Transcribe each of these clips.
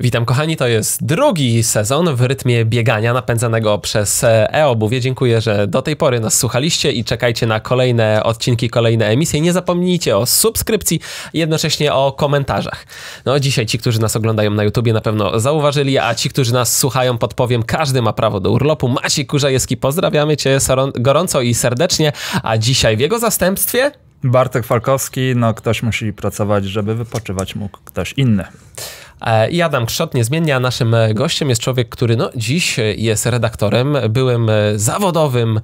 Witam kochani, to jest drugi sezon w rytmie biegania napędzanego przez e, e-obuwie. Dziękuję, że do tej pory nas słuchaliście i czekajcie na kolejne odcinki, kolejne emisje. Nie zapomnijcie o subskrypcji, jednocześnie o komentarzach. No dzisiaj ci, którzy nas oglądają na YouTubie na pewno zauważyli, a ci, którzy nas słuchają podpowiem, każdy ma prawo do urlopu. Maciej Kurzajewski, pozdrawiamy cię gorąco i serdecznie, a dzisiaj w jego zastępstwie... Bartek Falkowski, no ktoś musi pracować, żeby wypoczywać mógł ktoś inny. E, I Adam Krzot niezmiennie, a naszym e, gościem jest człowiek, który no, dziś e, jest redaktorem, byłym zawodowym,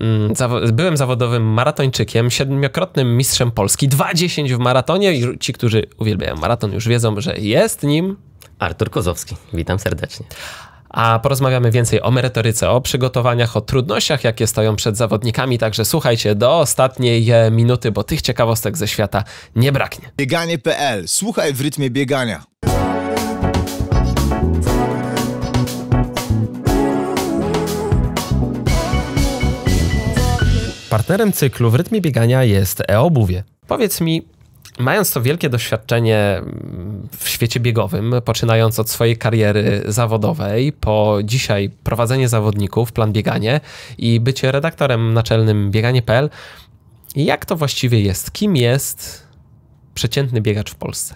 mm, byłem zawodowym maratończykiem, siedmiokrotnym mistrzem Polski, 2,10 w maratonie i ci, którzy uwielbiają maraton już wiedzą, że jest nim... Artur Kozowski, witam serdecznie. A porozmawiamy więcej o merytoryce, o przygotowaniach, o trudnościach, jakie stoją przed zawodnikami. Także słuchajcie do ostatniej minuty, bo tych ciekawostek ze świata nie braknie. Bieganie.pl. Słuchaj w rytmie biegania. Partnerem cyklu w rytmie biegania jest e-obuwie. Powiedz mi, mając to wielkie doświadczenie w świecie biegowym, poczynając od swojej kariery zawodowej, po dzisiaj prowadzenie zawodników, plan bieganie i bycie redaktorem naczelnym bieganie.pl, jak to właściwie jest? Kim jest przeciętny biegacz w Polsce?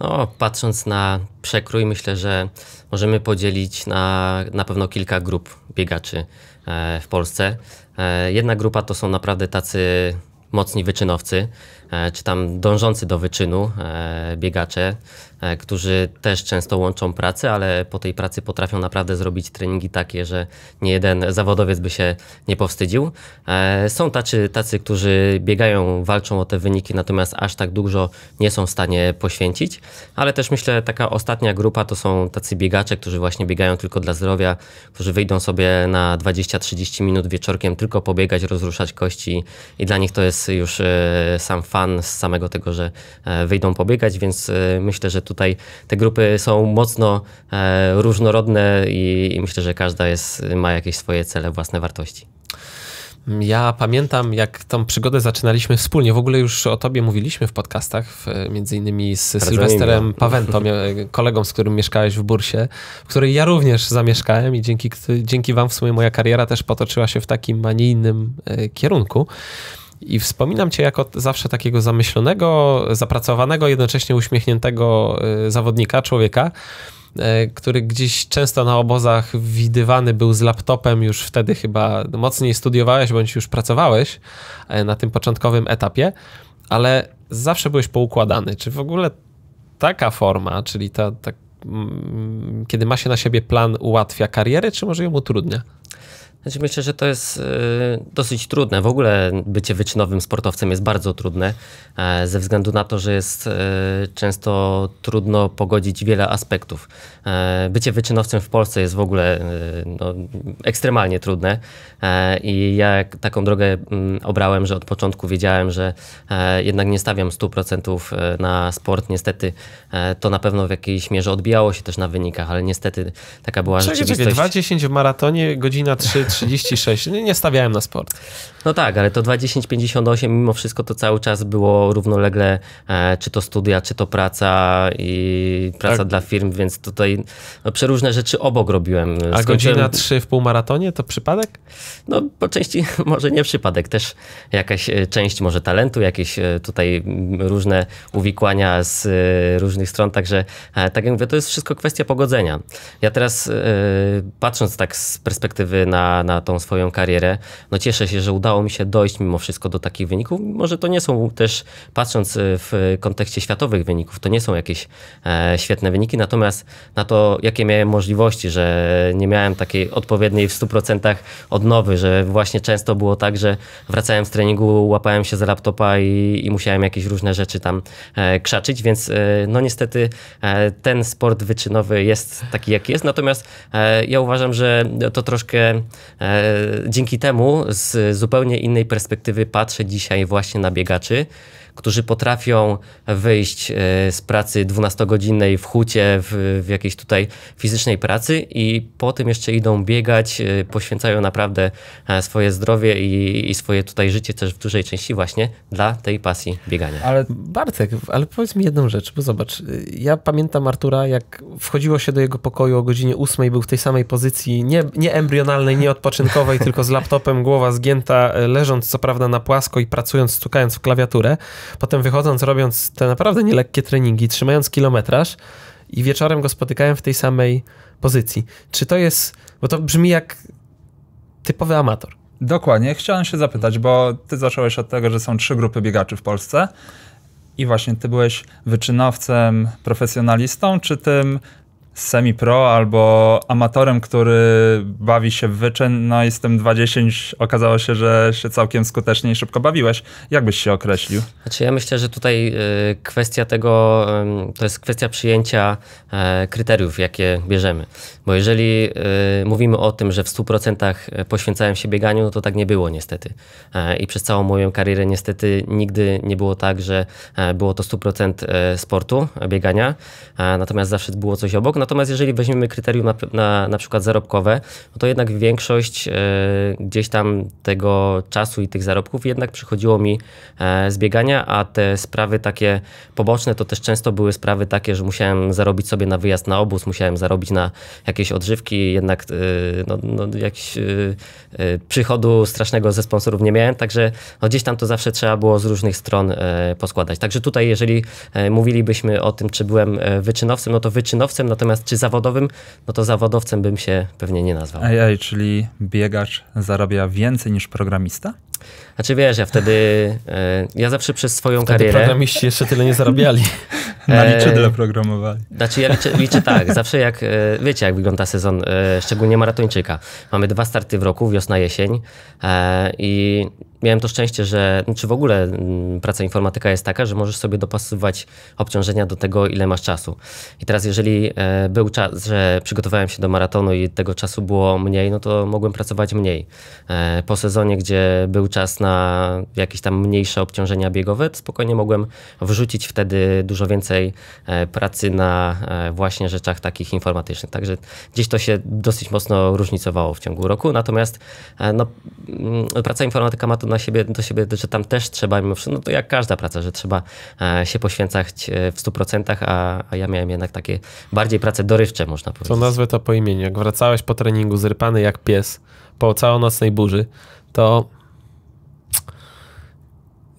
No, patrząc na przekrój, myślę, że możemy podzielić na, na pewno kilka grup biegaczy e, w Polsce. E, jedna grupa to są naprawdę tacy mocni wyczynowcy, e, czy tam dążący do wyczynu e, biegacze. E, którzy też często łączą pracę, ale po tej pracy potrafią naprawdę zrobić treningi takie, że nie jeden zawodowiec by się nie powstydził. E, są tacy, tacy którzy biegają, walczą o te wyniki, natomiast aż tak dużo nie są w stanie poświęcić, ale też myślę, taka ostatnia grupa to są tacy biegacze, którzy właśnie biegają tylko dla zdrowia, którzy wyjdą sobie na 20-30 minut wieczorkiem tylko pobiegać, rozruszać kości i dla nich to jest już e, sam fan z samego tego, że wyjdą pobiegać, więc myślę, że tu Tutaj te grupy są mocno e, różnorodne i, i myślę, że każda jest, ma jakieś swoje cele, własne wartości. Ja pamiętam, jak tą przygodę zaczynaliśmy wspólnie. W ogóle już o tobie mówiliśmy w podcastach, w, między innymi z Bardzo Sylwesterem no. Pawentą, e, kolegą, z którym mieszkałeś w Bursie, w której ja również zamieszkałem i dzięki, dzięki wam w sumie moja kariera też potoczyła się w takim, a nie innym e, kierunku. I wspominam cię jako zawsze takiego zamyślonego, zapracowanego, jednocześnie uśmiechniętego e, zawodnika, człowieka, e, który gdzieś często na obozach widywany był z laptopem, już wtedy chyba mocniej studiowałeś bądź już pracowałeś e, na tym początkowym etapie, ale zawsze byłeś poukładany. Czy w ogóle taka forma, czyli ta, ta mm, kiedy ma się na siebie plan, ułatwia karierę, czy może ją utrudnia? Znaczy myślę, że to jest y, dosyć trudne. W ogóle bycie wyczynowym sportowcem jest bardzo trudne, e, ze względu na to, że jest e, często trudno pogodzić wiele aspektów. E, bycie wyczynowcem w Polsce jest w ogóle no, ekstremalnie trudne i ja taką drogę mm, obrałem, że od początku wiedziałem, że jednak nie stawiam 100% na sport. Niestety to na pewno w jakiejś mierze odbijało się też na wynikach, ale niestety taka była Czekaj, rzeczywistość. Czekaj, 2.10 w maratonie, godzina 3, 3 36. Nie, nie stawiałem na sport. No tak, ale to 2.10.58 mimo wszystko to cały czas było równolegle, e, czy to studia, czy to praca i praca tak. dla firm, więc tutaj no, przeróżne rzeczy obok robiłem. A godzina 3 w półmaratonie to przypadek? No po części może nie przypadek, też jakaś e, część może talentu, jakieś e, tutaj różne uwikłania z e, różnych stron, także tak jak mówię, to jest wszystko kwestia pogodzenia. Ja teraz patrząc tak z perspektywy na, na tą swoją karierę, no cieszę się, że udało udało mi się dojść mimo wszystko do takich wyników. Może to nie są też, patrząc y, w kontekście światowych wyników, to nie są jakieś e, świetne wyniki, natomiast na to, jakie miałem możliwości, że nie miałem takiej odpowiedniej w 100% odnowy, że właśnie często było tak, że wracałem z treningu, łapałem się za laptopa i, i musiałem jakieś różne rzeczy tam e, krzaczyć, więc e, no niestety ten sport wyczynowy jest taki, jaki jest, natomiast ja uważam, że to troszkę dzięki temu z zupełnie zupełnie innej perspektywy patrzę dzisiaj właśnie na biegaczy którzy potrafią wyjść e, z pracy 12-godzinnej w hucie, w, w jakiejś tutaj fizycznej pracy i po tym jeszcze idą biegać, e, poświęcają naprawdę e, swoje zdrowie i, i swoje tutaj życie też w dużej części właśnie dla tej pasji biegania. Ale Bartek, ale powiedz mi jedną rzecz, bo zobacz, ja pamiętam Artura, jak wchodziło się do jego pokoju o godzinie 8, był w tej samej pozycji, nie, nie embrionalnej, nie odpoczynkowej, tylko z laptopem, głowa zgięta, leżąc co prawda na płasko i pracując, stukając w klawiaturę, Potem wychodząc, robiąc te naprawdę nielekkie treningi, trzymając kilometraż i wieczorem go spotykałem w tej samej pozycji. Czy to jest, bo to brzmi jak typowy amator. Dokładnie, chciałem się zapytać, bo ty zacząłeś od tego, że są trzy grupy biegaczy w Polsce. I właśnie ty byłeś wyczynowcem, profesjonalistą, czy tym semi-pro albo amatorem, który bawi się w wyczyn, no jestem 20, okazało się, że się całkiem skutecznie i szybko bawiłeś. Jak byś się określił? Znaczy ja myślę, że tutaj y, kwestia tego, to jest kwestia przyjęcia e, kryteriów, jakie bierzemy. Bo jeżeli y, mówimy o tym, że w 100% poświęcałem się bieganiu, no to tak nie było niestety. E, I przez całą moją karierę niestety nigdy nie było tak, że e, było to 100% sportu, biegania, natomiast zawsze było coś obok. Natomiast jeżeli weźmiemy kryterium na, na, na przykład zarobkowe, no to jednak większość e, gdzieś tam tego czasu i tych zarobków jednak przychodziło mi e, z biegania, a te sprawy takie poboczne to też często były sprawy takie, że musiałem zarobić sobie na wyjazd na obóz, musiałem zarobić na jakieś odżywki, jednak e, no, no, jakiś, e, e, przychodu strasznego ze sponsorów nie miałem, także no, gdzieś tam to zawsze trzeba było z różnych stron e, poskładać. Także tutaj, jeżeli mówilibyśmy o tym, czy byłem wyczynowcem, no to wyczynowcem, natomiast czy zawodowym, no to zawodowcem bym się pewnie nie nazwał. AI, czyli biegacz zarabia więcej niż programista? Znaczy wiesz, ja wtedy, e, ja zawsze przez swoją wtedy karierę... programiści jeszcze tyle nie zarabiali. Na liczydle e, programowali. Znaczy ja liczę, liczę tak, zawsze jak, e, wiecie jak wygląda sezon, e, szczególnie maratończyka. Mamy dwa starty w roku, wiosna, jesień e, i miałem to szczęście, że, czy znaczy w ogóle m, praca informatyka jest taka, że możesz sobie dopasowywać obciążenia do tego, ile masz czasu. I teraz jeżeli e, był czas, że przygotowałem się do maratonu i tego czasu było mniej, no to mogłem pracować mniej. Po sezonie, gdzie był był czas na jakieś tam mniejsze obciążenia biegowe, to spokojnie mogłem wrzucić wtedy dużo więcej e, pracy na e, właśnie rzeczach takich informatycznych. Także gdzieś to się dosyć mocno różnicowało w ciągu roku. Natomiast e, no, mm, praca informatyka ma to na siebie, do siebie, że tam też trzeba mimo wszystko, no to jak każda praca, że trzeba się poświęcać w 100%, a, a ja miałem jednak takie bardziej prace dorywcze, można powiedzieć. Co nazwę to po imieniu. Jak wracałeś po treningu zrypany jak pies po całonocnej burzy, to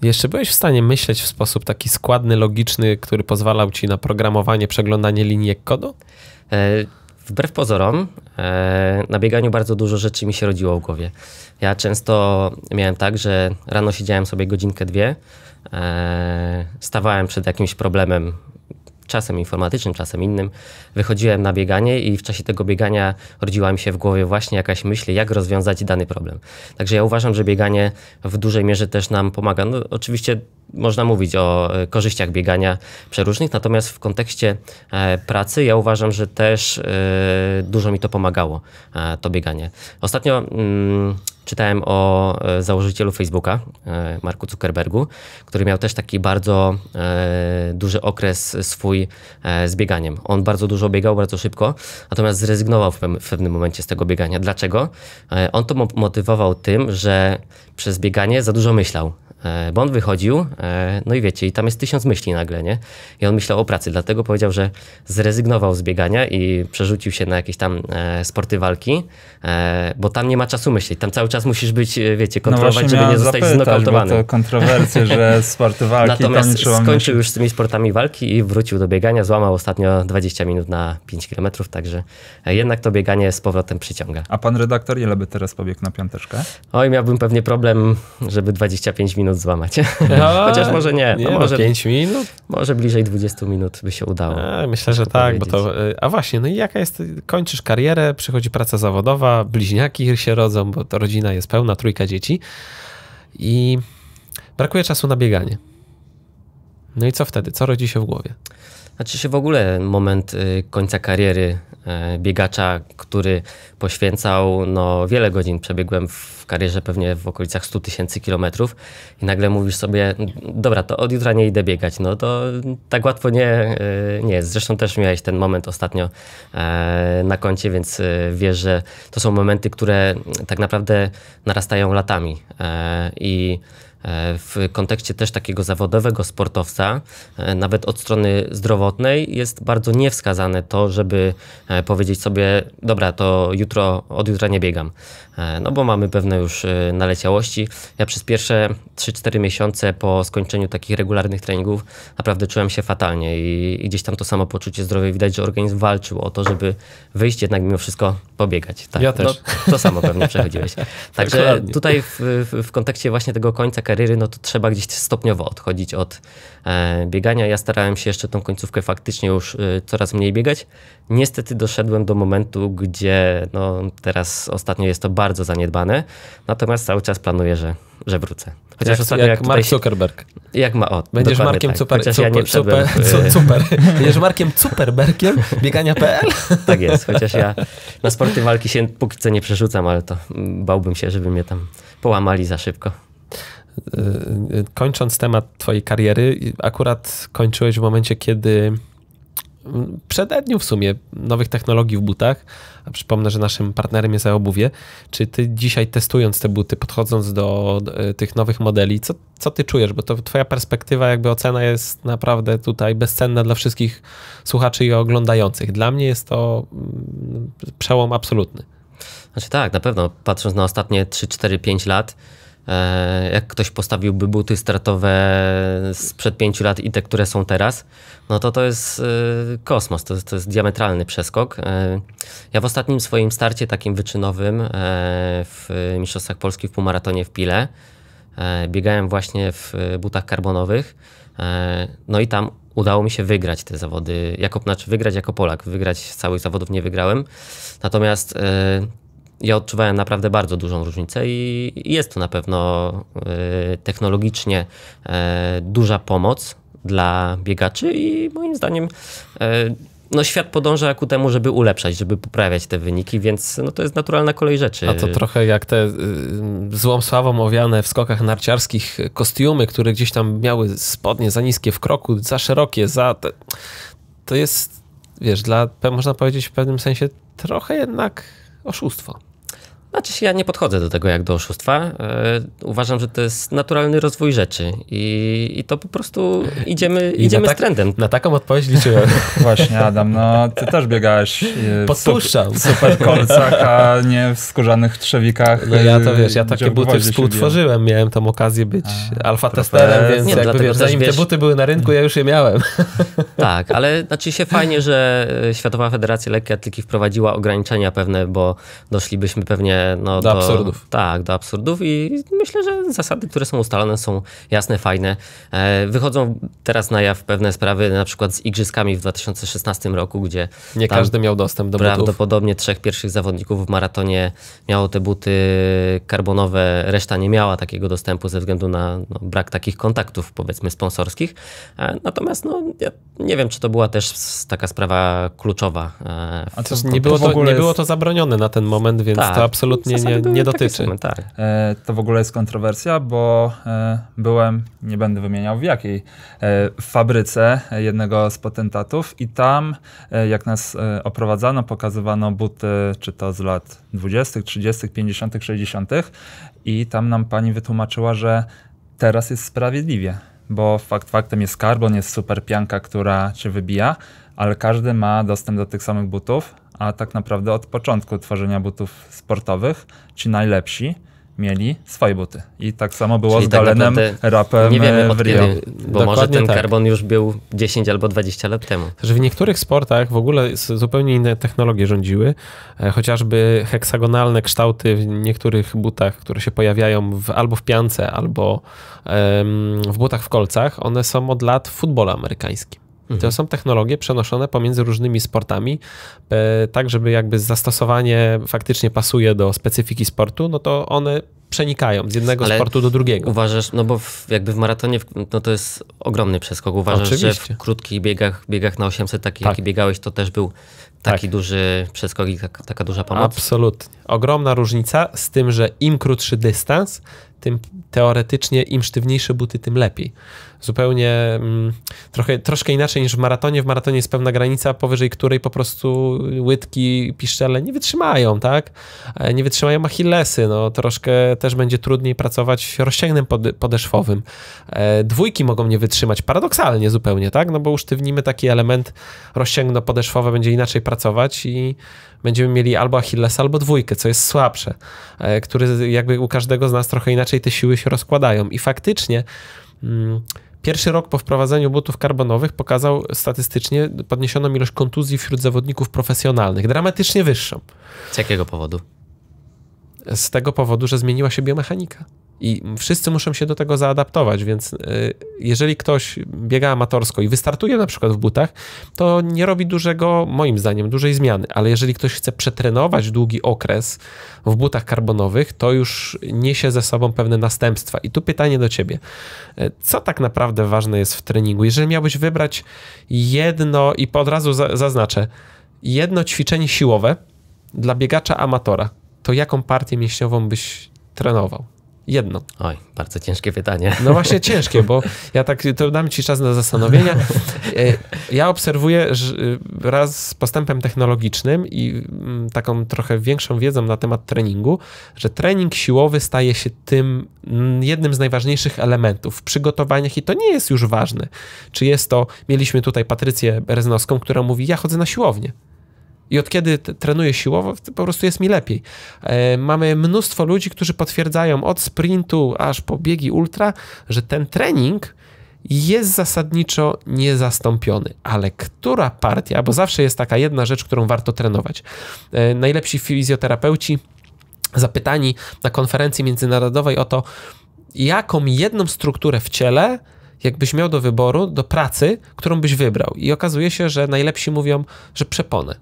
jeszcze byłeś w stanie myśleć w sposób taki składny, logiczny, który pozwalał ci na programowanie, przeglądanie linijek kodu? E, wbrew pozorom, e, na bieganiu bardzo dużo rzeczy mi się rodziło w głowie. Ja często miałem tak, że rano siedziałem sobie godzinkę, dwie, e, stawałem przed jakimś problemem czasem informatycznym, czasem innym, wychodziłem na bieganie i w czasie tego biegania rodziła mi się w głowie właśnie jakaś myśl, jak rozwiązać dany problem. Także ja uważam, że bieganie w dużej mierze też nam pomaga. No, oczywiście można mówić o e, korzyściach biegania przeróżnych, natomiast w kontekście e, pracy ja uważam, że też e, dużo mi to pomagało, to bieganie. Ostatnio mm, czytałem o założycielu Facebooka, Marku Zuckerbergu, który miał też taki bardzo duży okres swój z bieganiem. On bardzo dużo biegał, bardzo szybko, natomiast zrezygnował w pewnym momencie z tego biegania. Dlaczego? On to motywował tym, że przez bieganie za dużo myślał. E, bo on wychodził, e, no i wiecie, i tam jest tysiąc myśli nagle, nie? I on myślał o pracy, dlatego powiedział, że zrezygnował z biegania i przerzucił się na jakieś tam e, sporty walki, bo tam nie ma czasu myśleć. Tam cały czas musisz być, wiecie, kontrolować, no żeby nie zostać zapytać, znokautowany. to kontrowersje, że sporty walki Natomiast skończył myśleć. już z tymi sportami walki i wrócił do biegania. Złamał ostatnio 20 minut na 5 km, także jednak to bieganie z powrotem przyciąga. A pan redaktor ile by teraz pobiegł na piąteczkę? Oj, miałbym pewnie problem, żeby 25 minut minut złamać. Chociaż może nie. nie no może 5 minut? Może bliżej 20 minut by się udało. A, myślę, że tak. Bo to, y, a właśnie, no i jaka jest, kończysz karierę, przychodzi praca zawodowa, bliźniaki się rodzą, bo to rodzina jest pełna, trójka dzieci i brakuje czasu na bieganie. No i co wtedy? Co rodzi się w głowie? Znaczy się w ogóle moment y, końca kariery y, biegacza, który poświęcał no, wiele godzin, przebiegłem w karierze pewnie w okolicach 100 tysięcy kilometrów i nagle mówisz sobie, dobra, to od jutra nie idę biegać, no to tak łatwo nie, y, nie jest. Zresztą też miałeś ten moment ostatnio e, na koncie, więc wiesz, że to są momenty, które tak naprawdę narastają latami e, i E, w kontekście też takiego zawodowego sportowca, e, nawet od strony zdrowotnej, jest bardzo niewskazane to, żeby e, powiedzieć sobie, dobra, to jutro, od jutra nie biegam, no bo mamy pewne już naleciałości. Ja przez pierwsze 3-4 miesiące po skończeniu takich regularnych treningów naprawdę czułem się fatalnie i, gdzieś tam to samo poczucie zdrowia widać, że organizm walczył o to, żeby wyjść jednak mimo wszystko pobiegać. Tak, ja też. No, to samo pewnie przechodziłeś. Także tutaj w, w kontekście właśnie tego końca kariery, no to trzeba gdzieś stopniowo odchodzić od e, biegania. Ja starałem się jeszcze tą końcówkę faktycznie już e, coraz mniej biegać. Niestety doszedłem do momentu, gdzie no, teraz ostatnio jest to bardzo zaniedbane, natomiast cały czas planuję, że, że wrócę. Chociaż jak, ostatnio jak, jak Mark Zuckerberg. Jak ma o, Będziesz Markiem tak. Cuper, ja nie Cuper, Cuper, Będziesz Markiem Cuperbergiem biegania.pl. Tak jest, chociaż ja na sporty walki się póki co nie przerzucam, ale to bałbym się, żeby mnie tam połamali za szybko. Y, y, kończąc temat Twojej kariery, akurat kończyłeś w momencie, kiedy mm, przed dniu w sumie nowych technologii w butach, a przypomnę, że naszym partnerem jest e obuwie. Czy ty dzisiaj testując te buty, podchodząc do, y, tych nowych modeli, co, co ty czujesz? Bo to twoja perspektywa, jakby ocena jest naprawdę tutaj bezcenna dla wszystkich słuchaczy i oglądających. Dla mnie jest to mm, przełom absolutny. Znaczy tak, na pewno, patrząc na ostatnie 3, 4, 5 lat, E, jak ktoś postawiłby buty startowe sprzed pięciu lat i te, które są teraz, no to to jest e, kosmos, to, to jest diametralny przeskok. E, ja w ostatnim swoim starcie takim wyczynowym w Mistrzostwach Polski w półmaratonie w Pile biegałem właśnie w butach karbonowych, no i tam udało mi się wygrać te zawody, jako, znaczy wygrać jako Polak, wygrać z całych zawodów nie wygrałem, natomiast ja odczuwałem naprawdę bardzo dużą różnicę i jest to na pewno y, technologicznie y, duża pomoc dla biegaczy i moim zdaniem y, no świat podąża ku temu, żeby ulepszać, żeby poprawiać te wyniki, więc no to jest naturalna kolej rzeczy. A to trochę jak te złą sławą owiane w skokach narciarskich kostiumy, które gdzieś tam miały spodnie za niskie w kroku, za szerokie, za... Te, to jest, wiesz, dla, można powiedzieć w pewnym sensie trochę jednak oszustwo. Znaczy się, ja nie podchodzę do tego jak do oszustwa. E, uważam, że to jest naturalny rozwój rzeczy i, i to po prostu idziemy, I idziemy tak, z trendem. Na taką odpowiedź liczyłem. Właśnie, Adam, no ty też biegałeś e, w super kolcach, a nie w skórzanych trzewikach. No ja to e, wiesz, ja takie buty współtworzyłem, miałem tam okazję być alfa testerem, więc nie, no jakby wiesz, zanim wiesz, te buty były na rynku, ja już je miałem. Tak, ale znaczy się fajnie, że Światowa Federacja Lekkiej Atletyki wprowadziła ograniczenia pewne, bo doszlibyśmy pewnie no, do, do absurdów. Tak, do absurdów i myślę, że zasady, które są ustalone są jasne, fajne. E, wychodzą teraz na jaw pewne sprawy, na przykład z igrzyskami w 2016 roku, gdzie nie każdy miał dostęp do prawdopodobnie butów. Prawdopodobnie trzech pierwszych zawodników w maratonie miało te buty karbonowe, reszta nie miała takiego dostępu ze względu na no, brak takich kontaktów, powiedzmy, sponsorskich. E, natomiast no, ja nie wiem, czy to była też taka sprawa kluczowa. E, A też nie było, to, nie było to zabronione na ten moment, więc tak. to absolutnie absolutnie nie, nie dotyczy. Same, tak. e, to w ogóle jest kontrowersja, bo e, byłem, nie będę wymieniał w jakiej, e, w fabryce jednego z potentatów i tam, e, jak nas e, oprowadzano, pokazywano buty, czy to z lat 20., 30., 50., 60. i tam nam pani wytłumaczyła, że teraz jest sprawiedliwie, bo fakt faktem jest karbon, jest super pianka, która cię wybija, ale każdy ma dostęp do tych samych butów, a tak naprawdę od początku tworzenia butów sportowych ci najlepsi mieli swoje buty. I tak samo było Czyli z tak Galenem, rapem nie wiemy w Rio. Kiedy, bo Dokładnie może ten tak. karbon już był 10 albo 20 lat temu. Że w niektórych sportach w ogóle zupełnie inne technologie rządziły. E, chociażby heksagonalne kształty w niektórych butach, które się pojawiają w, albo w piance, albo um, w butach w kolcach, one są od lat w futbolu amerykańskim. Mhm. To są technologie przenoszone pomiędzy różnymi sportami, e, tak żeby jakby zastosowanie faktycznie pasuje do specyfiki sportu, no to one przenikają z jednego Ale sportu do drugiego. Uważasz, no bo w, jakby w maratonie no to jest ogromny przeskok. Uważasz, Oczywiście. że w krótkich biegach, biegach na 800, taki tak. jaki biegałeś, to też był taki tak. duży przeskok i taka, taka duża pomoc? Absolutnie. Ogromna różnica z tym, że im krótszy dystans, tym teoretycznie im sztywniejsze buty, tym lepiej zupełnie mm, trochę, troszkę inaczej niż w maratonie. W maratonie jest pewna granica, powyżej której po prostu łydki, piszczele nie wytrzymają, tak? E, nie wytrzymają achillesy, no troszkę też będzie trudniej pracować rozciągnem pod, podeszwowym. E, dwójki mogą nie wytrzymać, paradoksalnie zupełnie, tak? No bo usztywnimy taki element rozciągno-podeszwowe, będzie inaczej pracować i będziemy mieli albo achillesa, albo dwójkę, co jest słabsze, e, który jakby u każdego z nas trochę inaczej te siły się rozkładają. I faktycznie... Mm, Pierwszy rok po wprowadzeniu butów karbonowych pokazał statystycznie podniesioną ilość kontuzji wśród zawodników profesjonalnych, dramatycznie wyższą. Z jakiego powodu? z tego powodu, że zmieniła się biomechanika. I wszyscy muszą się do tego zaadaptować, więc y, jeżeli ktoś biega amatorsko i wystartuje na przykład w butach, to nie robi dużego, moim zdaniem, dużej zmiany. Ale jeżeli ktoś chce przetrenować długi okres w butach karbonowych, to już niesie ze sobą pewne następstwa. I tu pytanie do ciebie. Y, co tak naprawdę ważne jest w treningu? Jeżeli miałbyś wybrać jedno, i od razu zaznaczę, jedno ćwiczenie siłowe dla biegacza amatora, to jaką partię mięśniową byś trenował? Jedną. Oj, bardzo ciężkie pytanie. No właśnie ciężkie, bo ja tak, to dam ci czas na zastanowienia. E, ja obserwuję y, raz z postępem technologicznym i mm, taką trochę większą wiedzą na temat treningu, że trening siłowy staje się tym mm, jednym z najważniejszych elementów w przygotowaniach i to nie jest już ważne. Czy jest to, mieliśmy tutaj Patrycję Reznowską, która mówi, ja chodzę na siłownię. I od kiedy trenuję siłowo, po prostu jest mi lepiej. E, mamy mnóstwo ludzi, którzy potwierdzają od sprintu aż po biegi ultra, że ten trening jest zasadniczo niezastąpiony. Ale która partia, bo zawsze jest taka jedna rzecz, którą warto trenować. E, najlepsi fizjoterapeuci zapytani na konferencji międzynarodowej o to, jaką jedną strukturę w ciele jakbyś miał do wyboru, do pracy, którą byś wybrał. I okazuje się, że najlepsi mówią, że przeponę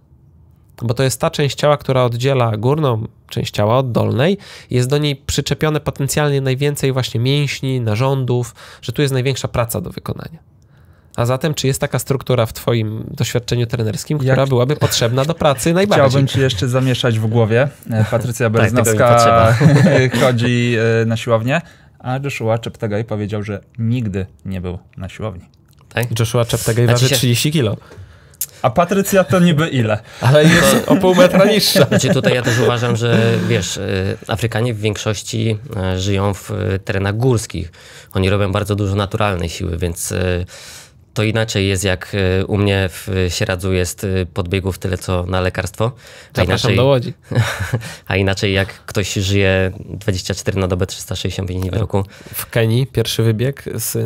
bo to jest ta część ciała, która oddziela górną część ciała od dolnej, jest do niej przyczepione potencjalnie najwięcej właśnie mięśni, narządów, że tu jest największa praca do wykonania. A zatem, czy jest taka struktura w Twoim doświadczeniu trenerskim, która Jak... byłaby potrzebna do pracy najbardziej? Chciałbym Ci jeszcze zamieszać w głowie. E, Patrycja Berznowska chodzi e, na siłownię, a Joshua Czeptegaj powiedział, że nigdy nie był na siłowni. Tak? Joshua Czeptegaj waży 30 znaczy kilo. A Patrycja to niby ile? Ale jest o pół metra niższa. Znaczy tutaj ja też uważam, że wiesz, y, Afrykanie w większości y, żyją w y, terenach górskich. Oni robią bardzo dużo naturalnej siły, więc to inaczej jest jak u mnie w Sieradzu jest podbiegów tyle co na lekarstwo. A Zapraszam inaczej, do Łodzi. A inaczej jak ktoś żyje 24 na dobę 365 dni w roku. W Kenii pierwszy wybieg z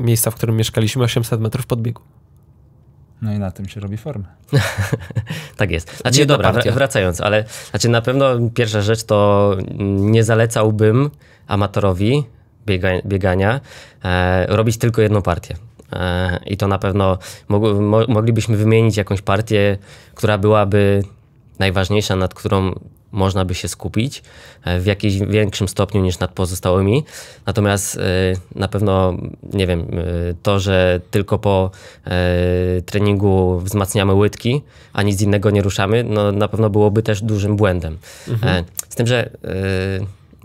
miejsca, w którym mieszkaliśmy 800 metrów podbiegu. No i na tym się robi formę. tak jest. Znaczy, Jedna dobra, partia. wracając, ale znaczy na pewno pierwsza rzecz to nie zalecałbym amatorowi biega, biegania e, robić tylko jedną partię. E, I to na pewno mog, mo, moglibyśmy wymienić jakąś partię, która byłaby najważniejsza, nad którą można by się skupić e, w jakimś większym stopniu niż nad pozostałymi. Natomiast e, na pewno, nie wiem, e, to, że tylko po treningu wzmacniamy łydki, a nic innego nie ruszamy, no na pewno byłoby też dużym błędem. Mhm. Z tym, że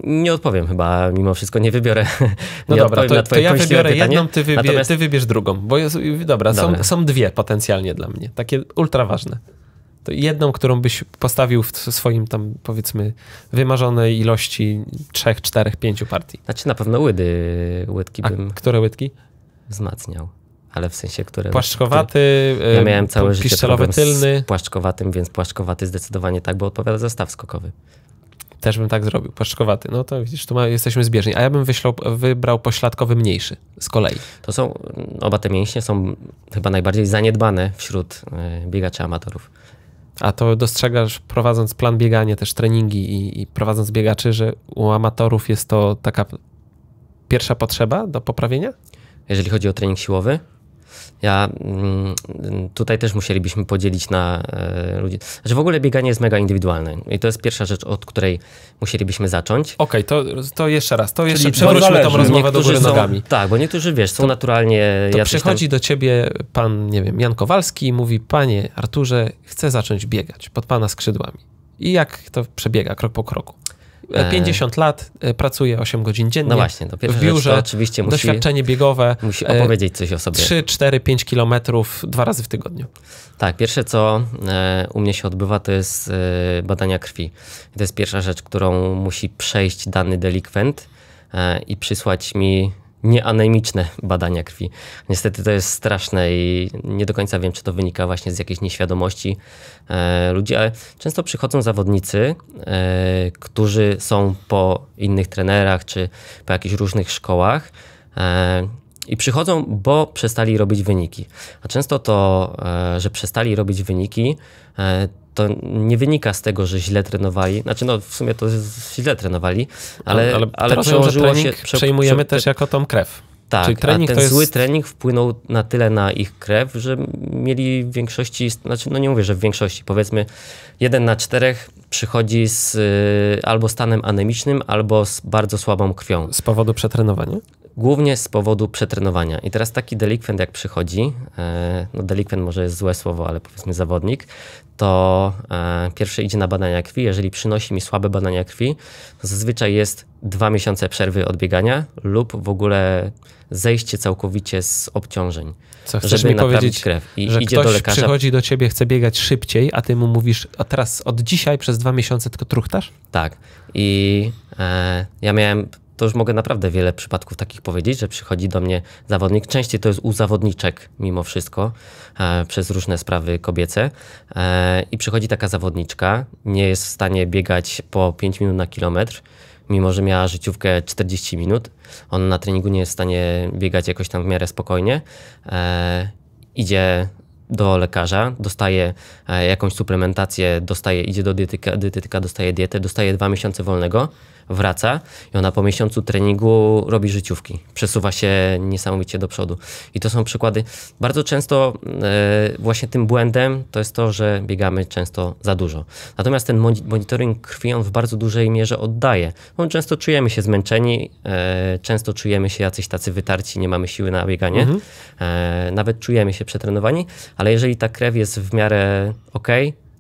nie odpowiem chyba, mimo wszystko nie wybiorę. No dobra, to, na to ja wybiorę pytanie. jedną, ty, wybie, Natomiast... ty wybierz drugą, bo jest, dobra, dobra. Są, są dwie potencjalnie dla mnie, takie ultra ważne jedną, którą byś postawił w swoim tam powiedzmy wymarzonej ilości trzech, czterech, pięciu partii. Znaczy na pewno łydy, łydki A bym... które łydki? Wzmacniał. Ale w sensie, które... Płaszczkowaty, które... Ja miałem całe e, życie piszczelowy tylny. Z płaszczkowatym, więc płaszczkowaty zdecydowanie tak, bo odpowiada za staw skokowy. Też bym tak zrobił, płaszczkowaty. No to widzisz, tu ma, jesteśmy zbieżni. A ja bym wyślał, wybrał pośladkowy mniejszy z kolei. To są, oba te mięśnie są chyba najbardziej zaniedbane wśród e, biegaczy amatorów. A to dostrzegasz prowadząc plan biegania, też treningi i, i prowadząc biegaczy, że u amatorów jest to taka pierwsza potrzeba do poprawienia? Jeżeli chodzi o trening siłowy? Ja mm, tutaj też musielibyśmy podzielić na e, ludzi. Znaczy w ogóle bieganie jest mega indywidualne i to jest pierwsza rzecz, od której musielibyśmy zacząć. Okej, okay, to, to jeszcze raz, to jeszcze Czyli przewróćmy tą rozmowę niektórzy do góry są, nogami. Tak, bo niektórzy, wiesz, są to, naturalnie... To przychodzi tam... do ciebie pan, nie wiem, Jan Kowalski i mówi, panie Arturze, chcę zacząć biegać pod pana skrzydłami. I jak to przebiega krok po kroku? 50 e, e, lat, e, pracuje 8 godzin dziennie. No właśnie, to pierwsze w biurze, rzecz, to oczywiście musi, doświadczenie biegowe. Musi opowiedzieć coś o sobie. 3, 4, 5 kilometrów dwa razy w tygodniu. Tak, pierwsze co u mnie się odbywa to jest badania krwi. To jest pierwsza rzecz, którą musi przejść dany delikwent i przysłać mi nieanemiczne badania krwi. Niestety to jest straszne i nie do końca wiem, czy to wynika właśnie z jakiejś nieświadomości e, ludzi, ale często przychodzą zawodnicy, e, którzy są po innych trenerach czy po jakichś różnych szkołach. E, i przychodzą, bo przestali robić wyniki. A często to, e, że przestali robić wyniki, e, to nie wynika z tego, że źle trenowali. Znaczy, no w sumie to źle trenowali, ale, ale, ale przełożyło się. Prze, przejmujemy prze, też jako tą krew. Tak, Czyli trening ten to jest... zły trening wpłynął na tyle na ich krew, że mieli w większości, znaczy no nie mówię, że w większości, powiedzmy jeden na czterech przychodzi z y, albo stanem anemicznym, albo z bardzo słabą krwią. Z powodu przetrenowania? Głównie z powodu przetrenowania. I teraz taki delikwent, jak przychodzi, e, no delikwent może jest złe słowo, ale powiedzmy zawodnik, to e, pierwszy idzie na badania krwi. Jeżeli przynosi mi słabe badania krwi, to zazwyczaj jest dwa miesiące przerwy odbiegania lub w ogóle zejście całkowicie z obciążeń. Co chcesz mi powiedzieć, krew. I że idzie ktoś do lekarza. przychodzi do ciebie, chce biegać szybciej, a ty mu mówisz, a teraz od dzisiaj przez dwa miesiące tylko truchtasz? Tak. I e, ja miałem to już mogę naprawdę wiele przypadków takich powiedzieć, że przychodzi do mnie zawodnik. Częściej to jest u zawodniczek mimo wszystko, e, przez różne sprawy kobiece. E, I przychodzi taka zawodniczka, nie jest w stanie biegać po 5 minut na kilometr, mimo że miała życiówkę 40 minut. Ona na treningu nie jest w stanie biegać jakoś tam w miarę spokojnie. E, idzie do lekarza, dostaje e, jakąś suplementację, dostaje, idzie do dietyka, dietetyka, dostaje dietę, dostaje dwa miesiące wolnego wraca i ona po miesiącu treningu robi życiówki, przesuwa się niesamowicie do przodu. I to są przykłady. Bardzo często e, właśnie tym błędem to jest to, że biegamy często za dużo. Natomiast ten monitoring krwi on w bardzo dużej mierze oddaje. On no, często czujemy się zmęczeni, e, często czujemy się jacyś tacy wytarci, nie mamy siły na bieganie. Mhm. E, nawet czujemy się przetrenowani, ale jeżeli ta krew jest w miarę ok,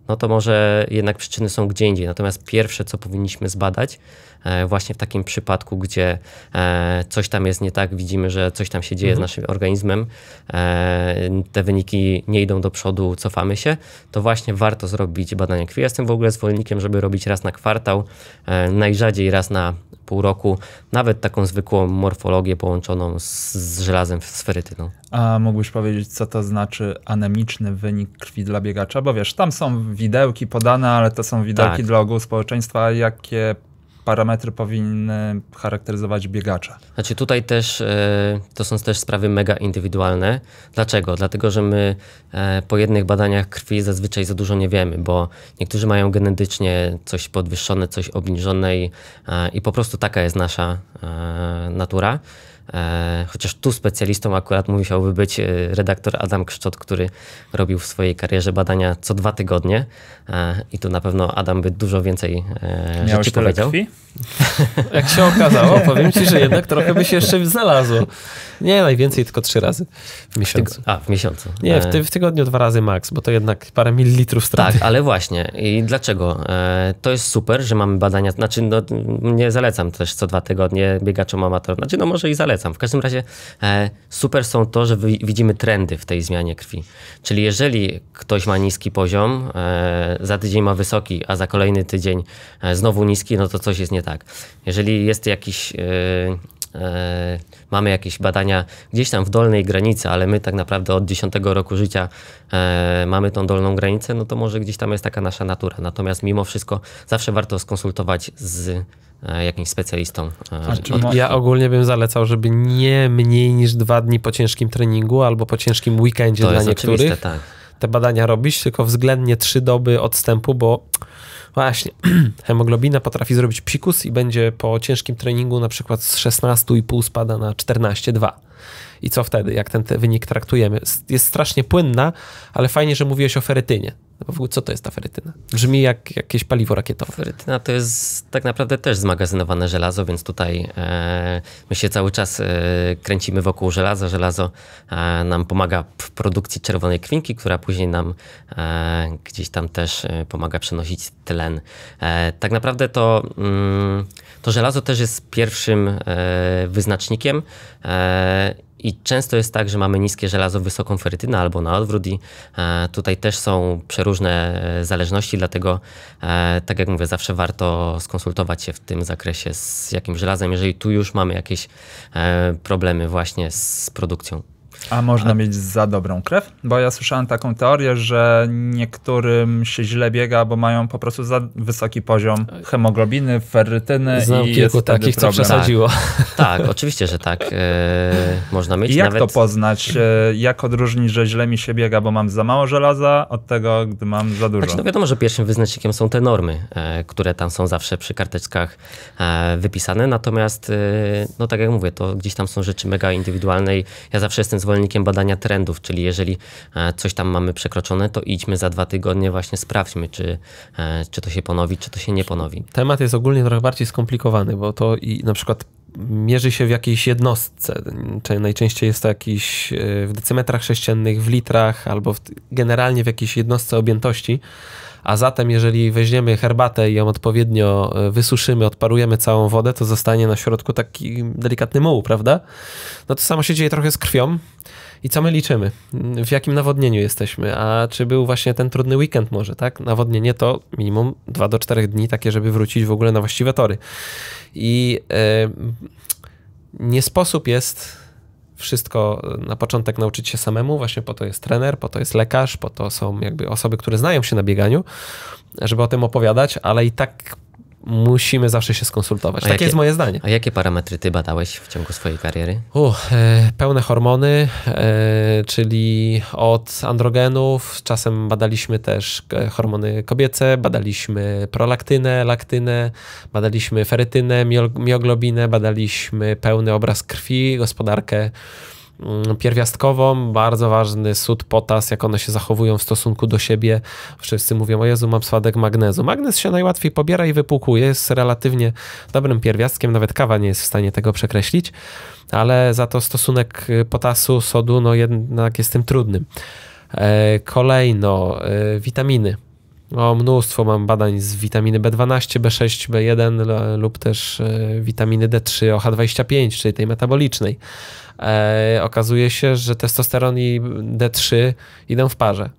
no to może jednak przyczyny są gdzie indziej. Natomiast pierwsze, co powinniśmy zbadać, E, właśnie w takim przypadku, gdzie e, coś tam jest nie tak, widzimy, że coś tam się dzieje mhm. z naszym organizmem, e, te wyniki nie idą do przodu, cofamy się, to właśnie warto zrobić badanie krwi. Ja jestem w ogóle zwolennikiem, żeby robić raz na kwartał, najrzadziej raz na pół roku, nawet taką zwykłą morfologię połączoną z, z żelazem, z ferytyną. A mógłbyś powiedzieć, co to znaczy anemiczny wynik krwi dla biegacza? Bo wiesz, tam są widełki podane, ale to są widełki tak. dla ogółu społeczeństwa. Jakie parametry powinny charakteryzować biegacza. Znaczy tutaj też e, to są też sprawy mega indywidualne. Dlaczego? Dlatego, że my e, po jednych badaniach krwi zazwyczaj za dużo nie wiemy, bo niektórzy mają genetycznie coś podwyższone, coś obniżone i, e, i po prostu taka jest nasza natura. E, chociaż tu specjalistą akurat musiałby być e, redaktor Adam Kszczot, który robił w swojej karierze badania co dwa tygodnie. E, I tu na pewno Adam by dużo więcej Miałeś rzeczy powiedział. Krwi? Jak się okazało, powiem ci, że jednak trochę by się jeszcze znalazło. Nie najwięcej, tylko trzy razy w miesiącu. W a, w miesiącu. Nie, w, ty w tygodniu dwa razy maks, bo to jednak parę mililitrów straty. Tak, ale właśnie. I dlaczego? To jest super, że mamy badania, znaczy no, nie zalecam też co dwa tygodnie biegaczom amatorom, znaczy no może i zalecam, polecam. W każdym razie e, super są to, że wy, widzimy trendy w tej zmianie krwi. Czyli jeżeli ktoś ma niski poziom, e, za tydzień ma wysoki, a za kolejny tydzień e, znowu niski, no to coś jest nie tak. Jeżeli jest jakiś e, e, mamy jakieś badania gdzieś tam w dolnej granicy, ale my tak naprawdę od 10 roku życia e, mamy tą dolną granicę, no to może gdzieś tam jest taka nasza natura. Natomiast mimo wszystko zawsze warto skonsultować z E, jakimś specjalistą. E, ja ogólnie bym zalecał, żeby nie mniej niż dwa dni po ciężkim treningu albo po ciężkim weekendzie to dla niektórych tak. te badania robić, tylko względnie trzy doby odstępu, bo właśnie hemoglobina potrafi zrobić psikus i będzie po ciężkim treningu na przykład z 16,5 spada na 14,2 i co wtedy, jak ten wynik traktujemy. Jest strasznie płynna, ale fajnie, że mówiłeś o ferytynie. No w ogóle co to jest ta ferytyna? Brzmi jak jakieś paliwo rakietowe. Ferytyna to jest tak naprawdę też zmagazynowane żelazo, więc tutaj e, my się cały czas e, kręcimy wokół żelaza. Żelazo e, nam pomaga w produkcji czerwonej kwinki, która później nam e, gdzieś tam też e, pomaga przenosić tlen. E, tak naprawdę to, mm, to żelazo też jest pierwszym wyznacznikiem i często jest tak, że mamy niskie żelazo, wysoką ferytynę albo na odwrót i e, tutaj też są przeróżne e, zależności, dlatego e, tak jak mówię, zawsze warto skonsultować się w tym zakresie z jakimś żelazem, jeżeli tu już mamy jakieś problemy właśnie z produkcją. A można A... mieć za dobrą krew? Bo ja słyszałem taką teorię, że niektórym się źle biega, bo mają po prostu za wysoki poziom hemoglobiny, ferrytyny Znam i kilku takich, co przesadziło. Tak, tak oczywiście, że tak e, można mieć. I jak nawet... to poznać? E, jak odróżnić, że źle mi się biega, bo mam za mało żelaza od tego, gdy mam za dużo? Znaczy, no wiadomo, że pierwszym wyznacznikiem są te normy, e, które tam są zawsze przy karteczkach wypisane, natomiast no tak jak mówię, to gdzieś tam są rzeczy mega indywidualne i ja zawsze jestem zwolennikiem badania trendów, czyli jeżeli e, coś tam mamy przekroczone, to idźmy za dwa tygodnie, właśnie sprawdźmy, czy, e, czy to się ponowi, czy to się nie ponowi. Temat jest ogólnie trochę bardziej skomplikowany, bo to i na przykład mierzy się w jakiejś jednostce. Najczęściej jest to jakiś e, w decymetrach sześciennych, w litrach albo w, generalnie w jakiejś jednostce objętości. A zatem, jeżeli weźmiemy herbatę i ją odpowiednio e, wysuszymy, odparujemy całą wodę, to zostanie na środku taki delikatny muł, prawda? No to samo się dzieje trochę z krwią. I co my liczymy? W jakim nawodnieniu jesteśmy? A czy był właśnie ten trudny weekend może, tak? Nawodnienie to minimum 2 do 4 dni takie, żeby wrócić w ogóle na właściwe tory. I yy, nie sposób jest wszystko e, na początek nauczyć się samemu, właśnie po to jest trener, po to jest lekarz, po to są jakby osoby, które znają się na bieganiu, żeby o tym opowiadać, ale i tak musimy zawsze się skonsultować. A Takie jakie, jest moje zdanie. A jakie parametry ty badałeś w ciągu swojej kariery? Uch, e, pełne hormony, e, czyli od androgenów, czasem badaliśmy też e, hormony kobiece, badaliśmy prolaktynę, laktynę, badaliśmy ferytynę, mioglobinę, badaliśmy pełny obraz krwi, gospodarkę Mm, pierwiastkową, bardzo ważny sód, potas, jak one się zachowują w stosunku do siebie. Wszyscy mówią, o Jezu, mam spadek magnezu. Magnez się najłatwiej pobiera i wypłukuje, jest relatywnie dobrym pierwiastkiem, nawet kawa nie jest w stanie tego przekreślić, ale za to stosunek y, potasu, sodu, no jednak jest tym trudnym. E, kolejno, y, witaminy. O, no, mnóstwo mam badań z witaminy B12, B6, B1 lub też e, witaminy D3, OH25, czyli tej metabolicznej. E, okazuje się, że testosteron i D3 idą w parze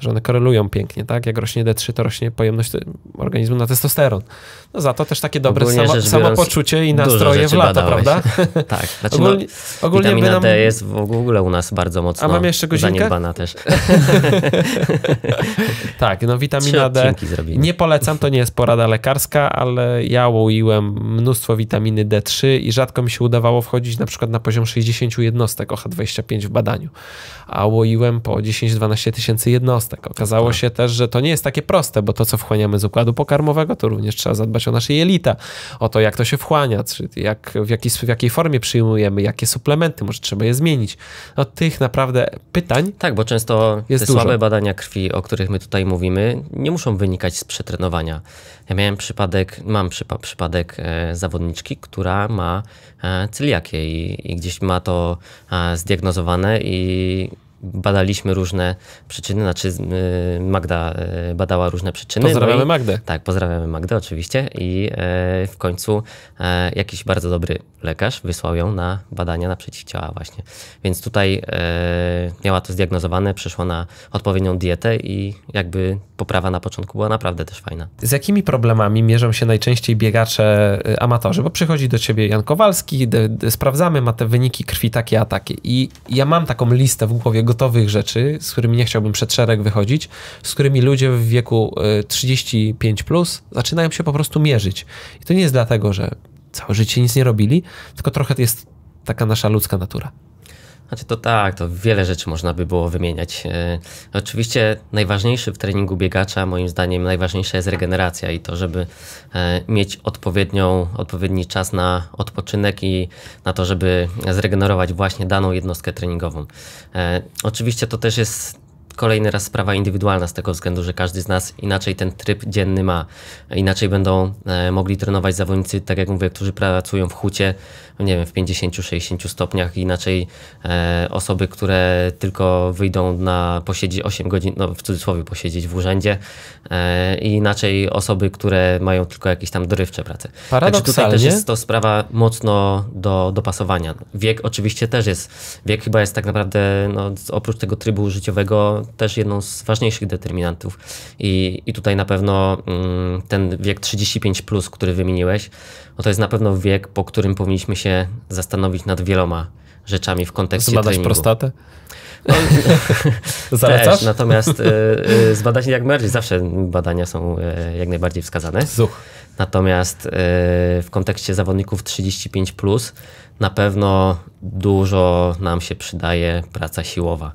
że one korelują pięknie, tak? Jak rośnie D3, to rośnie pojemność organizmu na testosteron. No za to też takie dobre samo, samopoczucie i nastroje w lata, badałeś. prawda? tak, znaczy ogólnie, no, ogólnie witamina nam... D jest w ogóle u nas bardzo mocno A mam jeszcze godzinkę? zaniedbana też. tak, no witamina D zrobimy. nie polecam, to nie jest porada lekarska, ale ja łoiłem mnóstwo witaminy D3 i rzadko mi się udawało wchodzić na przykład na poziom 60 jednostek OH25 w badaniu, a łoiłem po 10-12 tysięcy jednostek jednostek. Okazało tak. się też, że to nie jest takie proste, bo to, co wchłaniamy z układu pokarmowego, to również trzeba zadbać o nasze jelita, o to, jak to się wchłania, czy jak, w, w jakiej formie przyjmujemy, jakie suplementy, może trzeba je zmienić. No tych naprawdę pytań Tak, bo często te dużo. słabe badania krwi, o których my tutaj mówimy, nie muszą wynikać z przetrenowania. Ja miałem przypadek, mam przypa przypadek e, zawodniczki, która ma e, i, i gdzieś ma to e, zdiagnozowane i badaliśmy różne przyczyny, znaczy y, Magda y, badała różne przyczyny. No pozdrawiamy no i, Magdę. Tak, pozdrawiamy Magdę oczywiście i e, w końcu e, jakiś bardzo dobry lekarz wysłał ją na badania na przeciwciała właśnie. Więc tutaj e, miała to zdiagnozowane, przyszła na odpowiednią dietę i jakby poprawa na początku była naprawdę też fajna. Z jakimi problemami mierzą się najczęściej biegacze y, amatorzy? Bo przychodzi do ciebie Jan Kowalski, de, sprawdzamy, ma te wyniki krwi takie a takie i ja mam taką listę w głowie gotowych rzeczy, z którymi nie chciałbym przed szereg wychodzić, z którymi ludzie w wieku 35 e, plus zaczynają się po prostu mierzyć. I to nie jest dlatego, że całe życie nic nie robili, tylko trochę jest taka nasza ludzka natura. Znaczy to tak, to wiele rzeczy można by było wymieniać. E, oczywiście najważniejszy w treningu biegacza, moim zdaniem, najważniejsza jest regeneracja i to, żeby e, mieć odpowiednią, odpowiedni czas na odpoczynek i na to, żeby zregenerować właśnie daną jednostkę treningową. E, oczywiście to też jest kolejny raz sprawa indywidualna z tego względu, że każdy z nas inaczej ten tryb dzienny ma. Inaczej będą mogli trenować zawodnicy, tak jak mówię, którzy pracują w hucie, no nie wiem, w 50-60 stopniach. Inaczej e, osoby, które tylko wyjdą na posiedzieć 8 godzin, no w cudzysłowie posiedzieć w urzędzie e, i inaczej osoby, które mają tylko jakieś tam dorywcze prace. Paradoksalnie. Także tutaj też jest to sprawa mocno do dopasowania. Wiek oczywiście też jest. Wiek chyba jest tak naprawdę, no, oprócz tego trybu życiowego, też jedną z ważniejszych determinantów. I, i tutaj na pewno mm, ten wiek 35+, plus, który wymieniłeś, no to jest na pewno wiek, po którym powinniśmy się się zastanowić nad wieloma rzeczami w kontekście Zbadać treningu. prostatę? No, Zalecasz? Też, natomiast y, y, zbadać jak najbardziej. Zawsze badania są y, jak najbardziej wskazane. Zuch. Natomiast y, w kontekście zawodników 35+, plus, na pewno dużo nam się przydaje praca siłowa.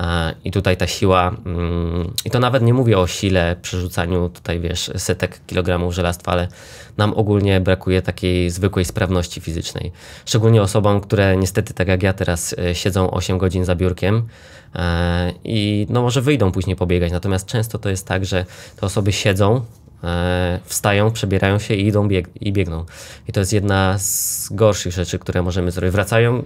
E, I tutaj ta siła, mm, i to nawet nie mówię o sile, przerzucaniu tutaj, wiesz, setek kilogramów żelastwa, ale nam ogólnie brakuje takiej zwykłej sprawności fizycznej. Szczególnie osobom, które niestety, tak jak ja teraz, e, siedzą 8 godzin za biurkiem e, i no może wyjdą później pobiegać. Natomiast często to jest tak, że te osoby siedzą, wstają, przebierają się i idą bieg i biegną. I to jest jedna z gorszych rzeczy, które możemy zrobić. Wracają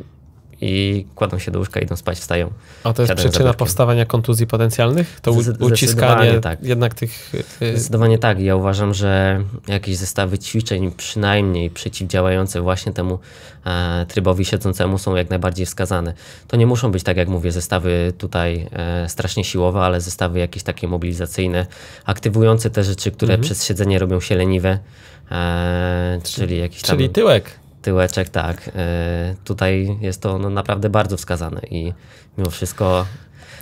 i kładą się do łóżka, idą spać, wstają. A to jest przyczyna powstawania kontuzji potencjalnych? To uciskanie tak. jednak tych... Y, Zdecydowanie tak. Ja uważam, że jakieś zestawy ćwiczeń przynajmniej przeciwdziałające właśnie temu e, trybowi siedzącemu są jak najbardziej wskazane. To nie muszą być, tak jak mówię, zestawy tutaj e, strasznie siłowe, ale zestawy jakieś takie mobilizacyjne, aktywujące te rzeczy, które mhm. przez siedzenie robią się leniwe. czyli, e, czyli jakiś tam... Czyli tyłek. Tyłeczek, tak. Y, tutaj jest to no, naprawdę bardzo wskazane i mimo wszystko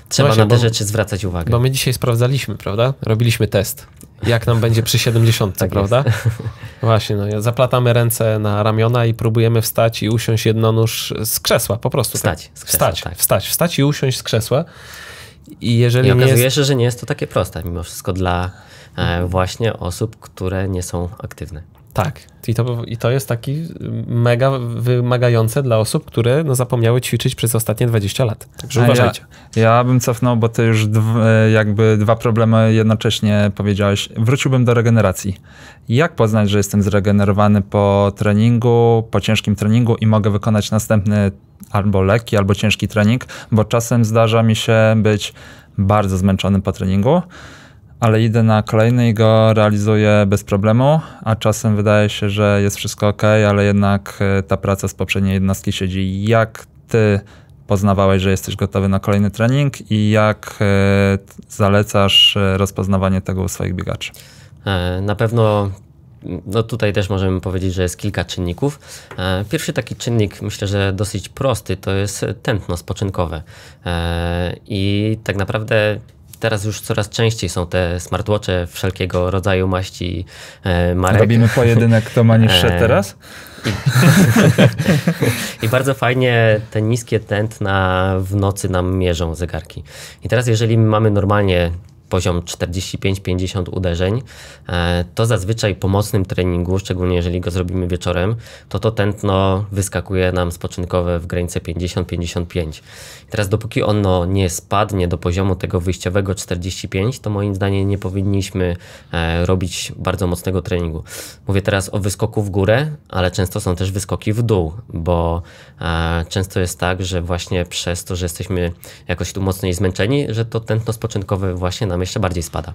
trzeba Właśnie, na te bo, rzeczy zwracać uwagę. Bo my dzisiaj sprawdzaliśmy, prawda? Robiliśmy test, jak nam będzie przy 70, tak prawda? Właśnie, no, zaplatamy ręce na ramiona i próbujemy wstać i usiąść nóż z krzesła, po prostu. Tak? Wstać, tak? krzesła, wstać, tak. wstać, wstać i usiąść z krzesła. I jeżeli I okazuje jest... się, że nie jest to takie proste mimo wszystko dla e, właśnie osób, które nie są aktywne. Tak. I to, I to jest taki mega wymagające dla osób, które no, zapomniały ćwiczyć przez ostatnie 20 lat. Także A uważajcie. Ja, ja, bym cofnął, bo ty już e, jakby dwa problemy jednocześnie powiedziałeś. Wróciłbym do regeneracji. Jak poznać, że jestem zregenerowany po treningu, po ciężkim treningu i mogę wykonać następny albo lekki, albo ciężki trening, bo czasem zdarza mi się być bardzo zmęczony po treningu ale idę na kolejny i go realizuję bez problemu, a czasem wydaje się, że jest wszystko ok, ale jednak e, ta praca z poprzedniej jednostki siedzi. Jak ty poznawałeś, że jesteś gotowy na kolejny trening i jak e, zalecasz e, rozpoznawanie tego u swoich biegaczy? Na pewno no tutaj też możemy powiedzieć, że jest kilka czynników. Pierwszy taki czynnik, myślę, że dosyć prosty, to jest tętno spoczynkowe. I tak naprawdę teraz już coraz częściej są te smartwatche wszelkiego rodzaju maści e, marek. Robimy pojedynek, kto ma niższe e, teraz? I, I, bardzo fajnie te niskie tętna w nocy nam mierzą zegarki. I teraz jeżeli mamy normalnie poziom 45-50 uderzeń, e, to zazwyczaj po mocnym treningu, szczególnie jeżeli go zrobimy wieczorem, to to tętno wyskakuje nam spoczynkowe w granicę 50-55. Teraz dopóki ono nie spadnie do poziomu tego wyjściowego 45, to moim zdaniem nie powinniśmy e, robić bardzo mocnego treningu. Mówię teraz o wyskoku w górę, ale często są też wyskoki w dół, bo e, często jest tak, że właśnie przez to, że jesteśmy jakoś tu mocno zmęczeni, że to tętno spoczynkowe właśnie nam jeszcze bardziej spada.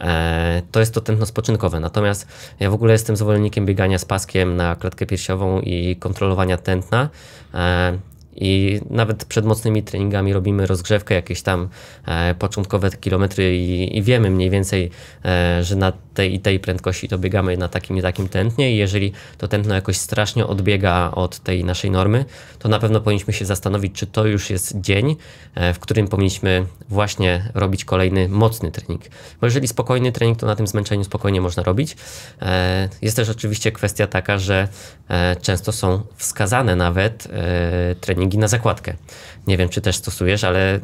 E, to jest to tętno spoczynkowe. Natomiast ja w ogóle jestem zwolennikiem biegania z paskiem na klatkę piersiową i kontrolowania tętna. E, i nawet przed mocnymi treningami robimy rozgrzewkę, jakieś tam e, początkowe kilometry i, i, wiemy mniej więcej, e, że na tej i tej prędkości to biegamy na takim i takim tętnie i jeżeli to tętno jakoś strasznie odbiega od tej naszej normy, to na pewno powinniśmy się zastanowić, czy to już jest dzień, e, w którym powinniśmy właśnie robić kolejny mocny trening. Bo jeżeli spokojny trening, to na tym zmęczeniu spokojnie można robić. E, jest też oczywiście kwestia taka, że e, często są wskazane nawet e, treningi treningi na zakładkę. Nie wiem, czy też stosujesz, ale mm,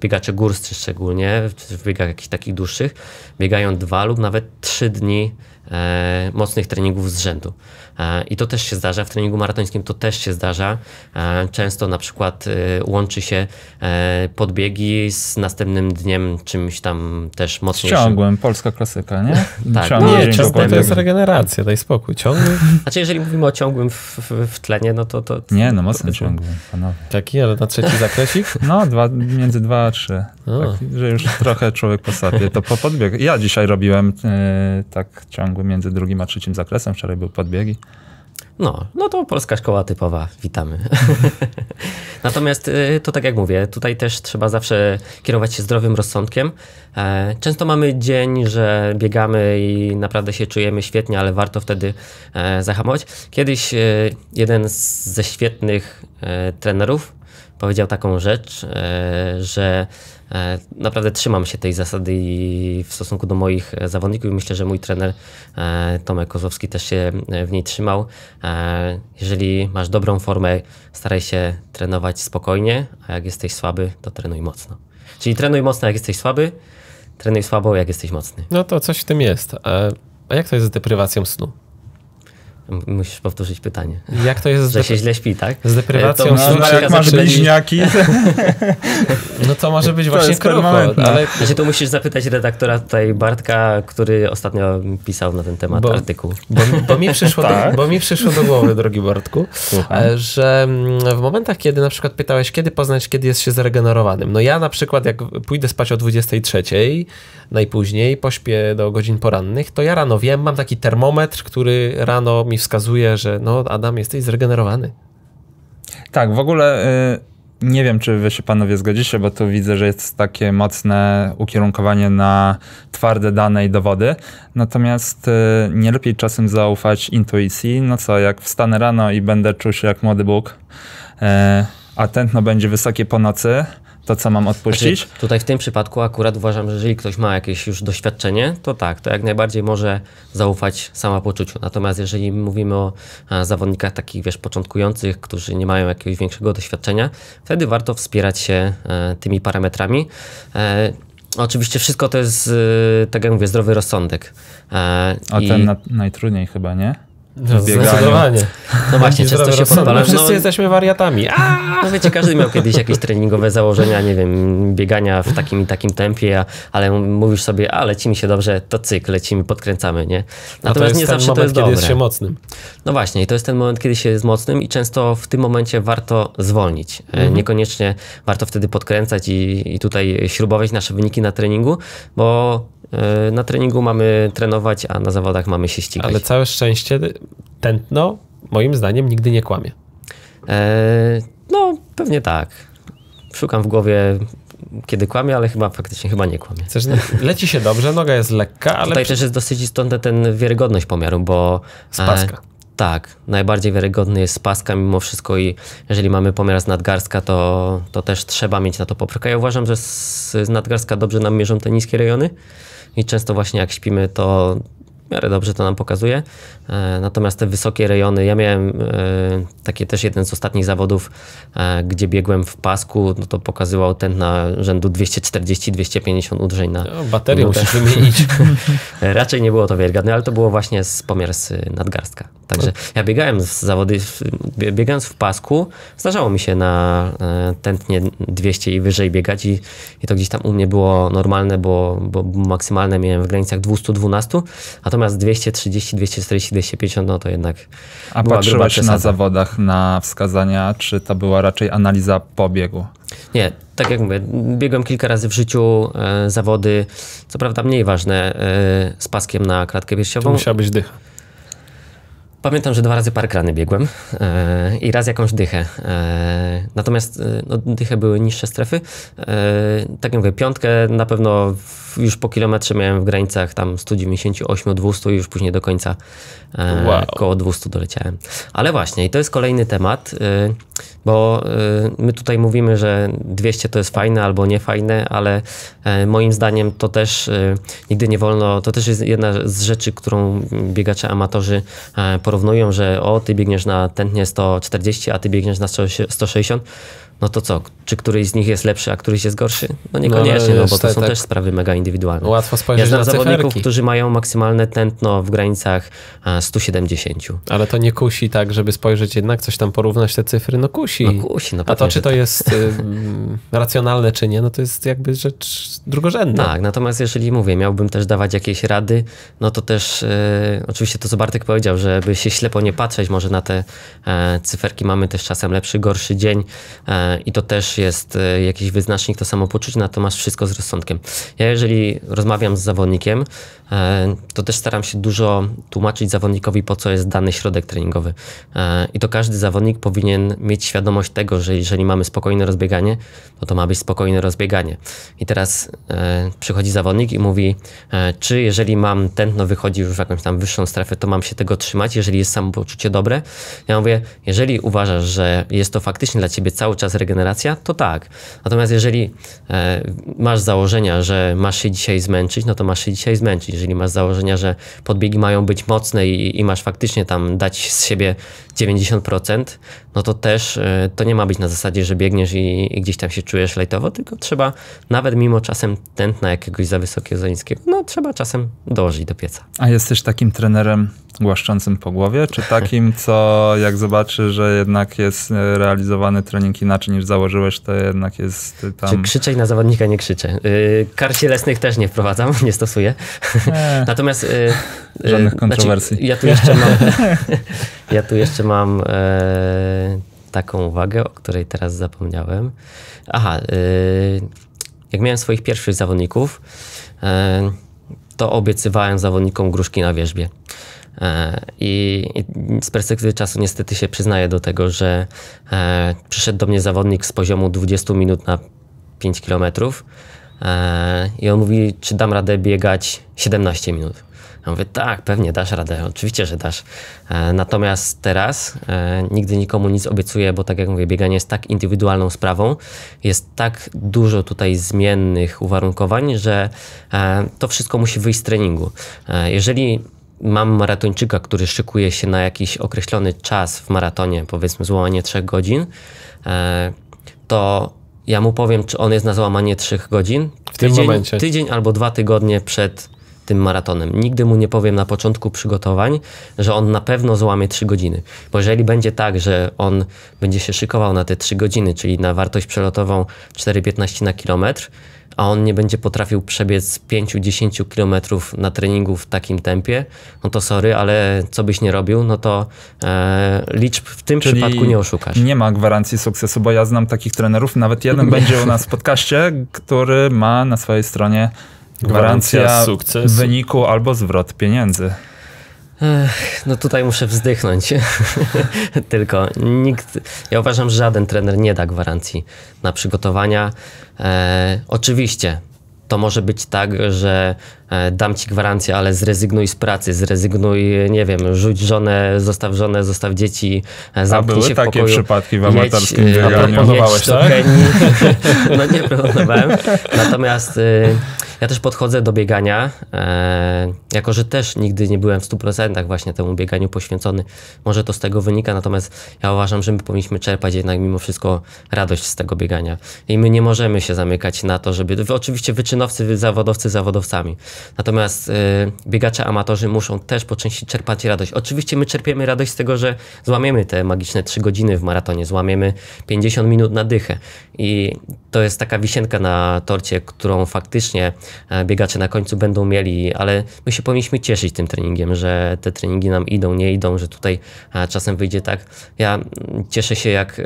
biegacze górscy szczególnie, w biegach jakichś takich dłuższych, biegają dwa lub nawet trzy dni E, mocnych treningów z rzędu. E, I to też się zdarza, w treningu maratońskim to też się zdarza. E, często na przykład łączy się podbiegi z następnym dniem czymś tam też mocniejszym. ciągłym, polska klasyka, nie? tak. Ciągłym nie, ciągłym to jest regeneracja, daj spokój, ciągły. Znaczy jeżeli mówimy o ciągłym w, w, w tlenie, no to... to nie, no mocno ciągły, panowie. Taki, ale na trzeci zakresik? No, dwa, między dwa a trzy. Tak, że już trochę człowiek posapie, to po podbieg. Ja dzisiaj robiłem yy, tak ciągły między drugim a trzecim zakresem, wczoraj były podbiegi. No, no to polska szkoła typowa, witamy. Natomiast e, to tak jak mówię, tutaj też trzeba zawsze kierować się zdrowym rozsądkiem. E, często mamy dzień, że biegamy i naprawdę się czujemy świetnie, ale warto wtedy zahamować. Kiedyś jeden ze świetnych trenerów powiedział taką rzecz, że E, naprawdę trzymam się tej zasady i w stosunku do moich e, zawodników myślę, że mój trener e, Tomek Kozłowski też się w niej trzymał. Jeżeli masz dobrą formę, staraj się trenować spokojnie, a jak jesteś słaby, to trenuj mocno. Czyli trenuj mocno, jak jesteś słaby, trenuj słabo, jak jesteś mocny. No to coś w tym jest. A, a jak to jest z deprywacją snu? Musisz powtórzyć pytanie. Jak to jest? Że się źle śpi, tak? Z deprywacją To No, jak masz bliźniaki. no to może być to właśnie krucho. Ale... Znaczy, tu musisz zapytać redaktora tutaj Bartka, który ostatnio pisał na ten temat bo, artykuł. Bo, bo, mi przyszło tak? do, bo mi przyszło do głowy, drogi Bartku, Słucham. E, że mm, w momentach, kiedy na przykład pytałeś, kiedy poznać, kiedy jest się zregenerowanym. No ja na przykład, jak pójdę spać o 23, najpóźniej, pośpię do godzin porannych, to ja rano wiem, mam taki termometr, który rano mi wskazuje, że no Adam, jesteś zregenerowany. Tak, w ogóle... Y, nie wiem, czy wy się panowie zgodzicie, bo tu widzę, że jest takie mocne ukierunkowanie na twarde dane i dowody. Natomiast y, nie lepiej czasem zaufać intuicji. No co, jak wstanę rano i będę czuł się jak młody Bóg, y, a tętno będzie wysokie po nocy, to, co mam odpuścić. Znaczy, tutaj w tym przypadku akurat uważam, że jeżeli ktoś ma jakieś już doświadczenie, to tak, to jak najbardziej może zaufać samopoczuciu. Natomiast jeżeli mówimy o a, zawodnikach takich, wiesz, początkujących, którzy nie mają jakiegoś większego doświadczenia, wtedy warto wspierać się e, tymi parametrami. E, Oczywiście wszystko to jest, e, tak jak mówię, zdrowy rozsądek. E, o i... ten na, najtrudniej chyba, nie? zdecydowanie. No właśnie, często się podoba. My no, wszyscy jesteśmy wariatami. Aaaa! No wiecie, każdy miał kiedyś jakieś treningowe założenia, nie wiem, biegania w takim i takim tempie, ale mówisz sobie, a leci mi się dobrze, to leci lecimy, podkręcamy, nie? Natomiast nie zawsze moment, to jest dobre. jest się mocnym. No właśnie, i to jest ten moment, kiedy się jest mocnym i często w tym momencie warto zwolnić. E, mhm. Niekoniecznie warto wtedy podkręcać i, i tutaj śrubować nasze wyniki na treningu, bo E, na treningu mamy trenować, a na zawodach mamy się ścigać. Ale całe szczęście tętno moim zdaniem nigdy nie kłamie. E, no, pewnie tak. Szukam w głowie kiedy kłamie, ale chyba faktycznie chyba nie kłamie. Chcesz, leci się dobrze, noga jest lekka, ale... Tutaj też jest dosyć istotna ten wiarygodność pomiaru, bo... E, spaska. E, tak, najbardziej wiarygodny jest spaska mimo wszystko i jeżeli mamy pomiar z nadgarstka, to, to też trzeba mieć na to poprawkę. Ja uważam, że z, z nadgarstka dobrze nam mierzą te niskie rejony. I często właśnie jak śpimy, to miarę dobrze to nam pokazuje. E, natomiast te wysokie rejony, ja miałem e, takie też jeden z ostatnich zawodów, e, gdzie biegłem w pasku, no to pokazywał ten na rzędu 240-250 udrzeń na. No, baterię muszę wymienić. Raczej nie było to wiarygodne, no ale to było właśnie z pomiar z nadgarstka. Także ja biegałem z zawody, biegając w pasku, zdarzało mi się na tętnie 200 i wyżej biegać i, i to gdzieś tam u mnie było normalne, bo, bo maksymalne miałem w granicach 212, natomiast Natomiast 230, 240, 250, no to jednak. A była patrzyłeś na zawodach na wskazania, czy to była raczej analiza pobiegu? Nie, tak jak mówię, biegłem kilka razy w życiu e, zawody, co prawda mniej ważne, e, z paskiem na kratkę piersiową. Musiał być dych. Pamiętam, że dwa razy parkrany biegłem e, i raz jakąś dychę. E, natomiast e, no, dychę były niższe strefy. E, tak jak mówię, piątkę na pewno w, już po kilometrze miałem w granicach tam 198-200 i już później do końca e, wow. koło 200 doleciałem. Ale właśnie, i to jest kolejny temat. E, bo y, my tutaj mówimy, że 200 to jest fajne albo niefajne, ale e, moim zdaniem to też y, nigdy nie wolno, to też jest jedna z rzeczy, którą biegacze amatorzy e, porównują, że o, ty biegniesz na tętnie 140, a ty biegniesz na 160 no to co, czy któryś z nich jest lepszy, a któryś jest gorszy? No niekoniecznie, no, no bo to tak, są tak też sprawy mega indywidualne. Łatwo spojrzeć ja znam na zawodników, cyferki. którzy mają maksymalne tętno w granicach 170. Ale to nie kusi tak, żeby spojrzeć jednak, coś tam porównać te cyfry, no kusi. No kusi, no A to, czy to tak. jest y, racjonalne, czy nie, no to jest jakby rzecz drugorzędna. Tak, natomiast jeżeli mówię, miałbym też dawać jakieś rady, no to też y, oczywiście to, co Bartek powiedział, żeby się ślepo nie patrzeć może na te e, cyferki, mamy też czasem lepszy, gorszy dzień, e, i to też jest e, jakiś wyznacznik, to samopoczucie, natomiast wszystko z rozsądkiem. Ja jeżeli rozmawiam z zawodnikiem, e, to też staram się dużo tłumaczyć zawodnikowi, po co jest dany środek treningowy. E, I to każdy zawodnik powinien mieć świadomość tego, że jeżeli mamy spokojne rozbieganie, to to ma być spokojne rozbieganie. I teraz przychodzi zawodnik i mówi, czy jeżeli mam tętno wychodzi już w jakąś tam wyższą strefę, to mam się tego trzymać, jeżeli jest samopoczucie dobre. Ja mówię, jeżeli uważasz, że jest to faktycznie dla ciebie cały czas regeneracja, to tak. Natomiast jeżeli e, masz założenia, że masz się dzisiaj zmęczyć, no to masz się dzisiaj zmęczyć. Jeżeli masz założenia, że podbiegi mają być mocne i, i masz faktycznie tam dać z siebie 90%, no to też e, to nie ma być na zasadzie, że biegniesz i, i gdzieś tam się czujesz leitowo, tylko trzeba nawet mimo czasem tętna jakiegoś za wysokiego za niskiego, no trzeba czasem dołożyć do pieca. A jesteś takim trenerem głaszczącym po głowie, czy takim, co jak zobaczy, że jednak jest e, realizowany trening inaczej niż założyłeś, to jednak jest e, tam... Czy krzyczeć na zawodnika nie krzyczę. Yy, kar cielesnych też nie wprowadzam, nie stosuję. Nie. Natomiast... Yy, Żadnych znaczy, kontrowersji. Znaczy, ja tu jeszcze mam... Ja tu jeszcze mam e, taką uwagę, o której teraz zapomniałem. Aha, e, jak miałem swoich pierwszych zawodników, e, to obiecywałem zawodnikom gruszki na wierzbie. E, I, I z perspektywy czasu niestety się przyznaję do tego, że e, przyszedł do mnie zawodnik z poziomu 20 minut na 5 kilometrów e, i on mówi, czy dam radę biegać 17 minut. Ja mówię, tak, pewnie dasz radę, oczywiście, że dasz. E, natomiast teraz e, nigdy nikomu nic obiecuję, bo tak jak mówię, bieganie jest tak indywidualną sprawą, jest tak dużo tutaj zmiennych uwarunkowań, że e, to wszystko musi wyjść z treningu. Jeżeli mam maratończyka, który szykuje się na jakiś określony czas w maratonie, powiedzmy złamanie 3 godzin, to ja mu powiem, czy on jest na złamanie 3 godzin. W tydzień, tym momencie. Tydzień albo dwa tygodnie przed tym maratonem. Nigdy mu nie powiem na początku przygotowań, że on na pewno złamie 3 godziny. Bo jeżeli będzie tak, że on będzie się szykował na te 3 godziny, czyli na wartość przelotową 4,15 na kilometr, a on nie będzie potrafił przebiec 5-10 kilometrów na treningu w takim tempie, no to sorry, ale co byś nie robił, no to e, liczb w tym Czyli przypadku nie oszukasz. Nie ma gwarancji sukcesu, bo ja znam takich trenerów, nawet jeden będzie u nas w podcaście, który ma na swojej stronie Gwarancja, Gwarancja sukcesu. wyniku albo zwrot pieniędzy. no tutaj muszę wzdychnąć. Tylko nikt, ja uważam, że żaden trener nie da gwarancji na przygotowania. E, oczywiście to może być tak, że E, dam ci gwarancję, ale zrezygnuj z pracy, zrezygnuj, nie wiem, rzuć żonę, zostaw żonę, zostaw dzieci, e, zamknij A były takie przypadki w amatorskim Nie, bieganiu? Proponowałeś, tak? no nie proponowałem. Natomiast e, ja też podchodzę do biegania, jako że też nigdy nie byłem w 100% właśnie temu bieganiu poświęcony. Może to z tego wynika, natomiast ja uważam, że my powinniśmy czerpać jednak mimo wszystko radość z tego biegania. I my nie możemy się zamykać na to, żeby... Oczywiście wyczynowcy, zawodowcy zawodowcami. Natomiast y, biegacze amatorzy muszą też po części czerpać radość. Oczywiście my czerpiemy radość z tego, że złamiemy te magiczne 3 godziny w maratonie, złamiemy 50 minut na dychę i to jest taka wisienka na torcie, którą faktycznie e, biegacze na końcu będą mieli, ale my się powinniśmy cieszyć tym treningiem, że te treningi nam idą, nie idą, że tutaj e, czasem wyjdzie tak. Ja mm, cieszę się, jak e,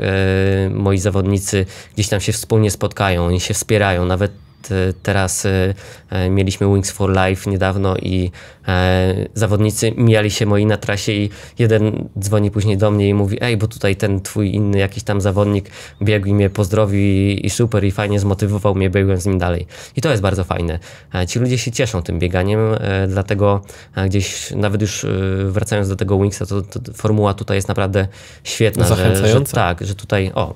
moi zawodnicy gdzieś tam się wspólnie spotkają, oni się wspierają, nawet Teraz y, e, mieliśmy Wings for Life niedawno i e, zawodnicy mijali się moi na trasie i jeden dzwoni później do mnie i mówi ej, bo tutaj ten twój inny jakiś tam zawodnik biegł i mnie pozdrowił i, super i fajnie zmotywował mnie, biegłem z nim dalej. I to jest bardzo fajne. E, ci ludzie się cieszą tym bieganiem, dlatego gdzieś nawet już wracając do tego Wingsa, to, to formuła tutaj jest naprawdę świetna. Zachęcająca. Że, że tak, że tutaj o,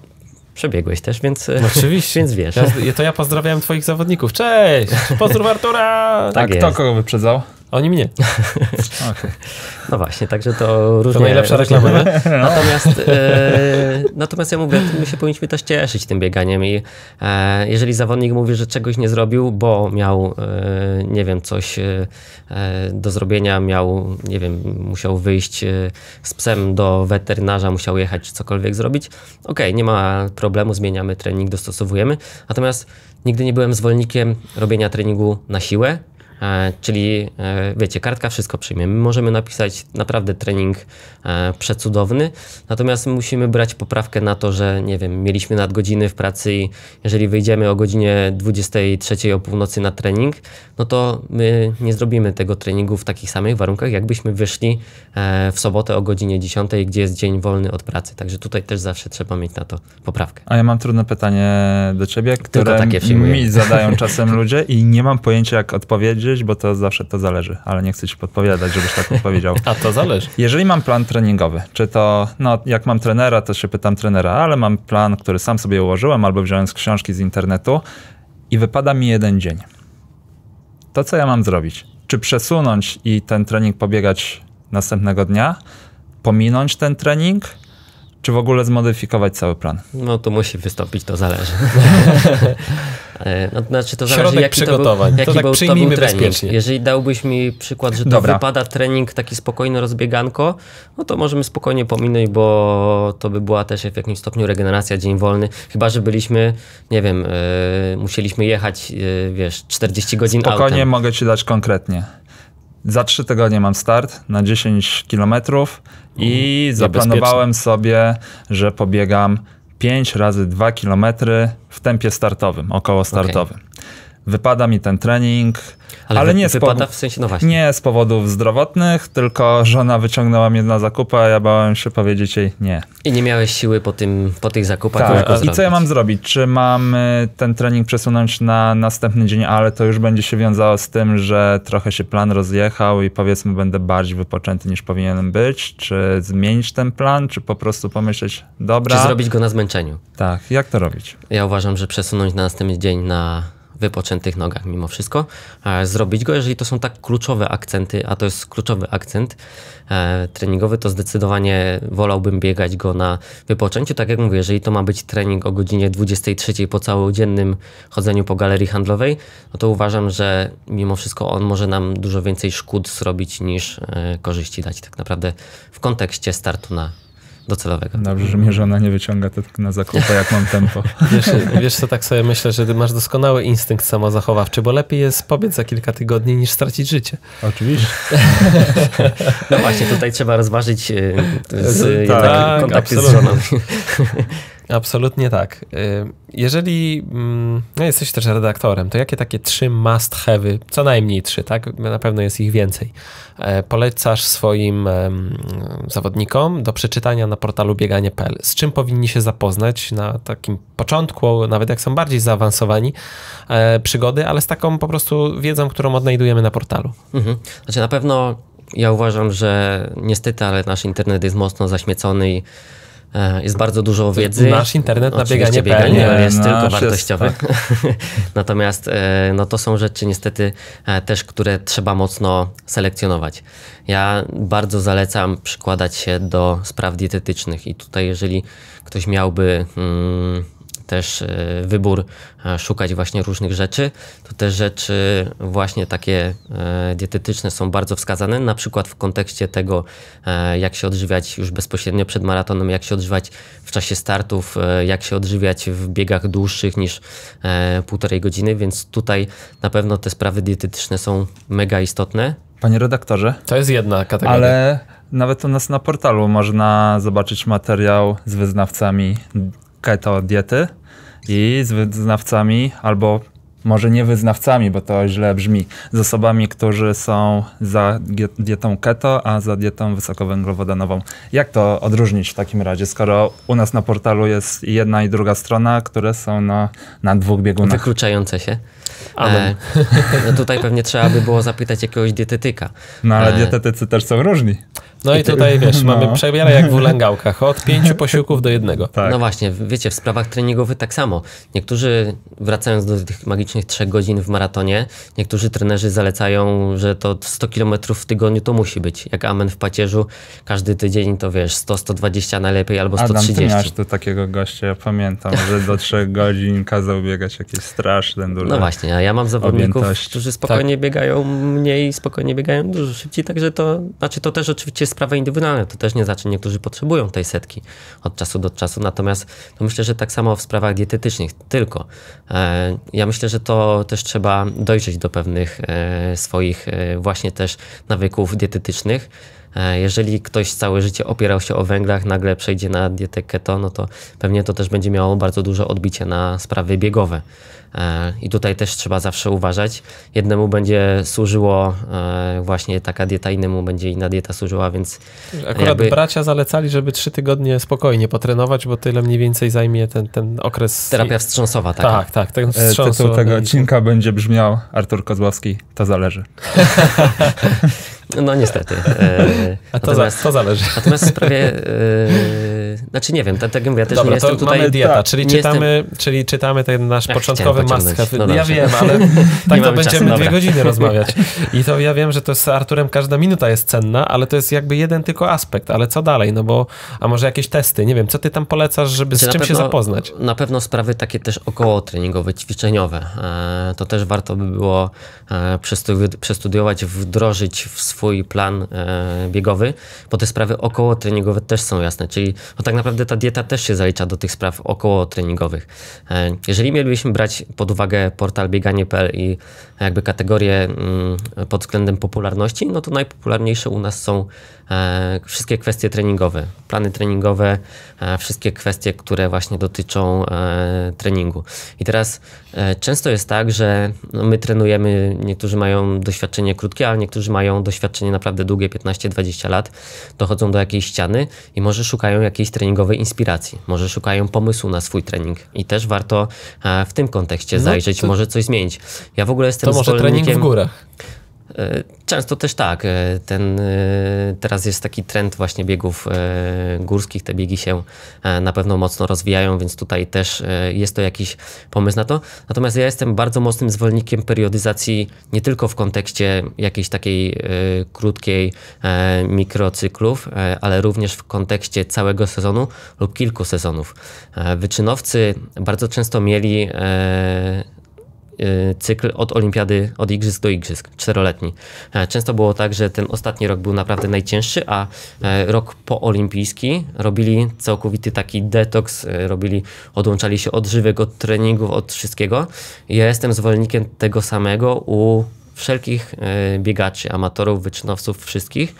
przebiegłeś też, więc, e, Oczywiście. więc wiesz. Ja, to ja pozdrawiam twoich zawodników. Cześć! Pozdrów Artura! tak A kto kogo wyprzedzał? Oni mnie. No właśnie, także to różnie... To najlepsza reklama, no. Natomiast, e, natomiast ja mówię, my się powinniśmy też cieszyć tym bieganiem i e, jeżeli zawodnik mówi, że czegoś nie zrobił, bo miał, e, nie wiem, coś e, e, do zrobienia, miał, nie wiem, musiał wyjść e, z psem do weterynarza, musiał jechać, cokolwiek zrobić, okej, okay, nie ma problemu, zmieniamy trening, dostosowujemy. Natomiast nigdy nie byłem zwolennikiem robienia treningu na siłę, E, czyli e, wiecie, kartka wszystko przyjmie. My możemy napisać naprawdę trening e, przecudowny, natomiast musimy brać poprawkę na to, że nie wiem, mieliśmy nadgodziny w pracy i jeżeli wyjdziemy o godzinie 23 o północy na trening, no to my nie zrobimy tego treningu w takich samych warunkach, jakbyśmy wyszli w sobotę o godzinie 10, gdzie jest dzień wolny od pracy. Także tutaj też zawsze trzeba mieć na to poprawkę. A ja mam trudne pytanie do ciebie, które mi zadają czasem ludzie i nie mam pojęcia jak odpowiedzieć powiedzieć, bo to zawsze to zależy, ale nie chcę ci podpowiadać, żebyś tak odpowiedział. A to zależy. Jeżeli mam plan treningowy, czy to, no jak mam trenera, to się pytam trenera, ale mam plan, który sam sobie ułożyłem albo wziąłem z książki z internetu i wypada mi jeden dzień. To co ja mam zrobić? Czy przesunąć i ten trening pobiegać następnego dnia? Pominąć ten trening? Czy w ogóle zmodyfikować cały plan? No to musi wystąpić, to zależy. E, no, znaczy to zależy, jaki przygotowań. To był, jaki to tak był, przyjmijmy to był bezpiecznie. Jeżeli dałbyś mi przykład, że to Dobra. wypada trening taki spokojny, rozbieganko, no to możemy spokojnie pominąć, bo to by była też w jakimś stopniu regeneracja, dzień wolny. Chyba, że byliśmy, nie wiem, yy, musieliśmy jechać, yy, wiesz, 40 godzin Spokojnie mogę ci dać konkretnie. Za 3 tygodnie mam start na 10 kilometrów i mm, zaplanowałem sobie, że pobiegam 5 razy 2 km w tempie startowym, około startowym. Okay wypada mi ten trening. Ale, ale nie wypada z w sensie, no właśnie. Nie z powodów zdrowotnych, tylko żona wyciągnęła mnie na zakupy, a ja bałem się powiedzieć jej nie. I nie miałeś siły po, tym, po tych zakupach. Tak. I co ja mam zrobić? Czy mam y, ten trening przesunąć na następny dzień, ale to już będzie się wiązało z tym, że trochę się plan rozjechał i powiedzmy będę bardziej wypoczęty niż powinienem być? Czy zmienić ten plan, czy po prostu pomyśleć, dobra. Czy zrobić go na zmęczeniu? Tak, jak to robić? Ja uważam, że przesunąć na następny dzień na wypoczętych nogach mimo wszystko e, zrobić go. Jeżeli to są tak kluczowe akcenty, a to jest kluczowy akcent e, treningowy, to zdecydowanie wolałbym biegać go na wypoczęciu. Tak jak mówię, jeżeli to ma być trening o godzinie 23 po całodziennym chodzeniu po galerii handlowej, no to uważam, że mimo wszystko on może nam dużo więcej szkód zrobić niż e, korzyści dać tak naprawdę w kontekście startu na docelowego. Dobrze, że mnie żona nie wyciąga tylko tak na zakupy, jak mam tempo. Wiesz, wiesz co, tak sobie myślę, że ty masz doskonały instynkt samozachowawczy, bo lepiej jest pobiec za kilka tygodni niż stracić życie. Oczywiście. no właśnie, tutaj trzeba rozważyć y, z, tak, kontakty absolutnie. z żoną. Absolutnie tak. Y, jeżeli mm, no jesteś też redaktorem, to jakie takie trzy must have'y, co najmniej trzy, tak? Na pewno jest ich więcej. E, polecasz swoim zawodnikom do przeczytania na portalu bieganie.pl. Z czym powinni się zapoznać na takim początku, nawet jak są bardziej zaawansowani e, przygody, ale z taką po prostu wiedzą, którą odnajdujemy na portalu. Mhm. Znaczy na pewno ja uważam, że niestety, ale nasz internet jest mocno zaśmiecony i E, jest bardzo dużo wiedzy. Nasz internet na bieganie, bieganie PL, jest tylko wartościowy. Jest, tak. Natomiast e, no, to są rzeczy niestety e, też, które trzeba mocno selekcjonować. Ja bardzo zalecam przykładać się do spraw dietetycznych i tutaj jeżeli ktoś miałby... Mm, też e, wybór e, szukać właśnie różnych rzeczy, to te rzeczy właśnie takie e, dietetyczne są bardzo wskazane, na przykład w kontekście tego, jak się odżywiać już bezpośrednio przed maratonem, jak się odżywiać w czasie startów, jak się odżywiać w biegach dłuższych niż półtorej godziny, więc tutaj na pewno te sprawy dietetyczne są mega istotne. Panie redaktorze. To jest jedna kategoria. Ale nawet u nas na portalu można zobaczyć materiał z wyznawcami keto diety i z wyznawcami, albo może nie wyznawcami, bo to źle brzmi, z osobami, którzy są za dietą keto, a za dietą wysokowęglowodanową. Jak to odróżnić w takim razie, skoro u nas na portalu jest jedna i druga strona, które są na, na dwóch biegunach? Wykluczające się. Amen. E, no tutaj pewnie trzeba by było zapytać jakiegoś dietetyka. No ale e, dietetycy też są różni. No i tutaj wiesz, no. mamy przemiarę jak w ulęgałkach, od pięciu posiłków do jednego. Tak. No właśnie, wiecie, w sprawach treningowych tak samo. Niektórzy, wracając do tych magicznych trzech godzin w maratonie, niektórzy trenerzy zalecają, że to 100 km w tygodniu to musi być. Jak amen w pacierzu, każdy tydzień to wiesz, 100-120 najlepiej albo 130. Adam, ty miałeś tu takiego gościa, ja pamiętam, że do trzech godzin kazał biegać jakieś straszne endurance. No właśnie, właśnie, a ja mam zawodników, Objętość. którzy spokojnie tak. biegają mniej, spokojnie biegają dużo szybciej, także to, znaczy to też oczywiście jest sprawa indywidualna, to też nie znaczy, niektórzy potrzebują tej setki od czasu do czasu, natomiast to myślę, że tak samo w sprawach dietetycznych tylko. E, ja myślę, że to też trzeba dojrzeć do pewnych e, swoich e, właśnie też nawyków dietetycznych, E, jeżeli ktoś całe życie opierał się o węglach, nagle przejdzie na dietę keto, no to pewnie to też będzie miało bardzo duże odbicie na sprawy biegowe. E, I tutaj też trzeba zawsze uważać. Jednemu będzie służyło e, właśnie taka dieta, innemu będzie inna dieta służyła, więc. Akurat jakby... bracia zalecali, żeby trzy tygodnie spokojnie potrenować, bo tyle mniej więcej zajmie ten, ten okres. Terapia wstrząsowa, tak. Tak, tak. Ten Tytuł tego odcinka będzie brzmiał Artur Kozłowski, to zależy. No niestety. E, a to, za, to zależy. Natomiast w sprawie, e, znaczy nie wiem, tak, tak mówię, ja też Dobra, nie jestem tutaj... mamy dieta, tak, czyli, czytamy, jestem... czyli czytamy ten nasz Ach, początkowy must no ja wiem, ale tak to będziemy czasu, dwie godziny rozmawiać. I to ja wiem, że to z Arturem każda minuta jest cenna, ale to jest jakby jeden tylko aspekt, ale co dalej, no bo, a może jakieś testy, nie wiem, co ty tam polecasz, żeby znaczy, z czym pewno, się zapoznać? Na pewno sprawy takie też około treningowe, ćwiczeniowe, e, to też warto by było e, przestudiować, wdrożyć w swój twój plan e, biegowy, bo te sprawy około treningowe też są jasne, czyli no, tak naprawdę ta dieta też się zalicza do tych spraw około treningowych. E, jeżeli mielibyśmy brać pod uwagę portal bieganie.pl i jakby kategorie mm, pod względem popularności, no to najpopularniejsze u nas są e, wszystkie kwestie treningowe, plany treningowe, e, wszystkie kwestie, które właśnie dotyczą e, treningu. I teraz E, często jest tak, że no, my trenujemy, niektórzy mają doświadczenie krótkie, a niektórzy mają doświadczenie naprawdę długie, 15-20 lat. Dochodzą do jakiejś ściany i może szukają jakiejś treningowej inspiracji, może szukają pomysłu na swój trening. I też warto e, w tym kontekście no, zajrzeć, to... może coś zmienić. Ja w ogóle jestem To może trening w górach. E, często też tak. E, ten, e, teraz jest taki trend właśnie biegów górskich. Te biegi się na pewno mocno rozwijają, więc tutaj też jest to jakiś pomysł na to. Natomiast ja jestem bardzo mocnym zwolennikiem periodyzacji nie tylko w kontekście jakiejś takiej krótkiej mikrocyklów, ale również w kontekście całego sezonu lub kilku sezonów. Wyczynowcy bardzo często mieli Y, cykl od olimpiady, od igrzysk do igrzysk, czteroletni. E, często było tak, że ten ostatni rok był naprawdę najcięższy, a e, rok poolimpijski robili całkowity taki detoks, e, robili, odłączali się od żywego, od treningów, od wszystkiego. Ja jestem zwolennikiem tego samego u wszelkich biegaczy, amatorów, wyczynowców, wszystkich,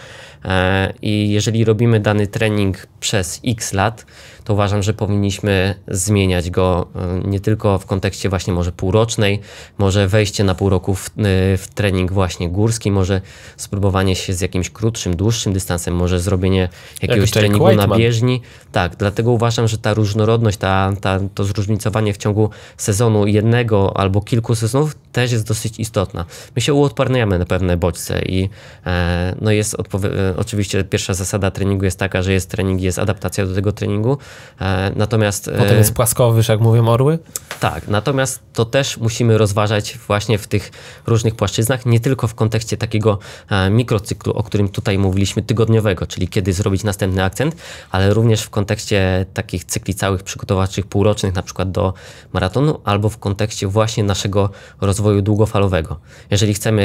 E, I jeżeli robimy dany trening przez x lat, to uważam, że powinniśmy zmieniać go e, nie tylko w kontekście właśnie może półrocznej, może wejście na pół roku w, e, w trening właśnie górski, może spróbowanie się z jakimś krótszym, dłuższym dystansem, może zrobienie jakiegoś Jak treningu na bieżni. Tak, dlatego uważam, że ta różnorodność, ta, ta, to zróżnicowanie w ciągu sezonu jednego albo kilku sezonów też jest dosyć istotna. My się uodparniamy na pewne bodźce i e, no jest odpowiedź oczywiście pierwsza zasada treningu jest taka, że jest trening, jest adaptacja do tego treningu. E, natomiast. E, Potem jest płaskowyż, jak mówią orły? Tak, natomiast to też musimy rozważać właśnie w tych różnych płaszczyznach, nie tylko w kontekście takiego e, mikrocyklu, o którym tutaj mówiliśmy, tygodniowego, czyli kiedy zrobić następny akcent, ale również w kontekście takich cykli całych przygotowawczych, półrocznych, na przykład do maratonu, albo w kontekście właśnie naszego rozwoju długofalowego. Jeżeli chcemy,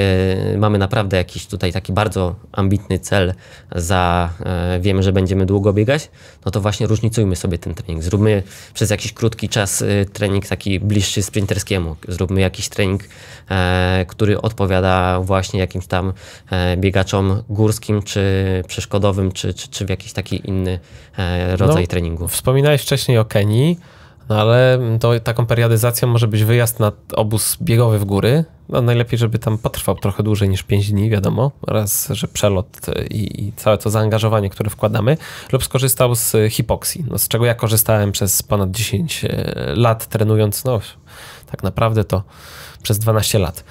mamy naprawdę jakiś tutaj taki bardzo ambitny cel za, e, wiemy, że będziemy długo biegać, no to właśnie różnicujmy sobie ten trening. Zróbmy przez jakiś krótki czas e, trening taki bliższy sprinterskiemu. Zróbmy jakiś trening, e, który odpowiada właśnie jakimś tam biegaczom górskim, czy przeszkodowym, czy, czy, czy w jakiś taki inny rodzaj no, treningu. Wspominałeś wcześniej o Kenii. No ale to taką periadyzacją może być wyjazd na obóz biegowy w góry. No najlepiej, żeby tam potrwał trochę dłużej niż 5 dni, wiadomo. oraz że przelot e, i, i całe to zaangażowanie, które wkładamy. Lub skorzystał z e, hipoksji, no z czego ja korzystałem przez ponad 10 e, lat trenując, no tak naprawdę to przez 12 lat.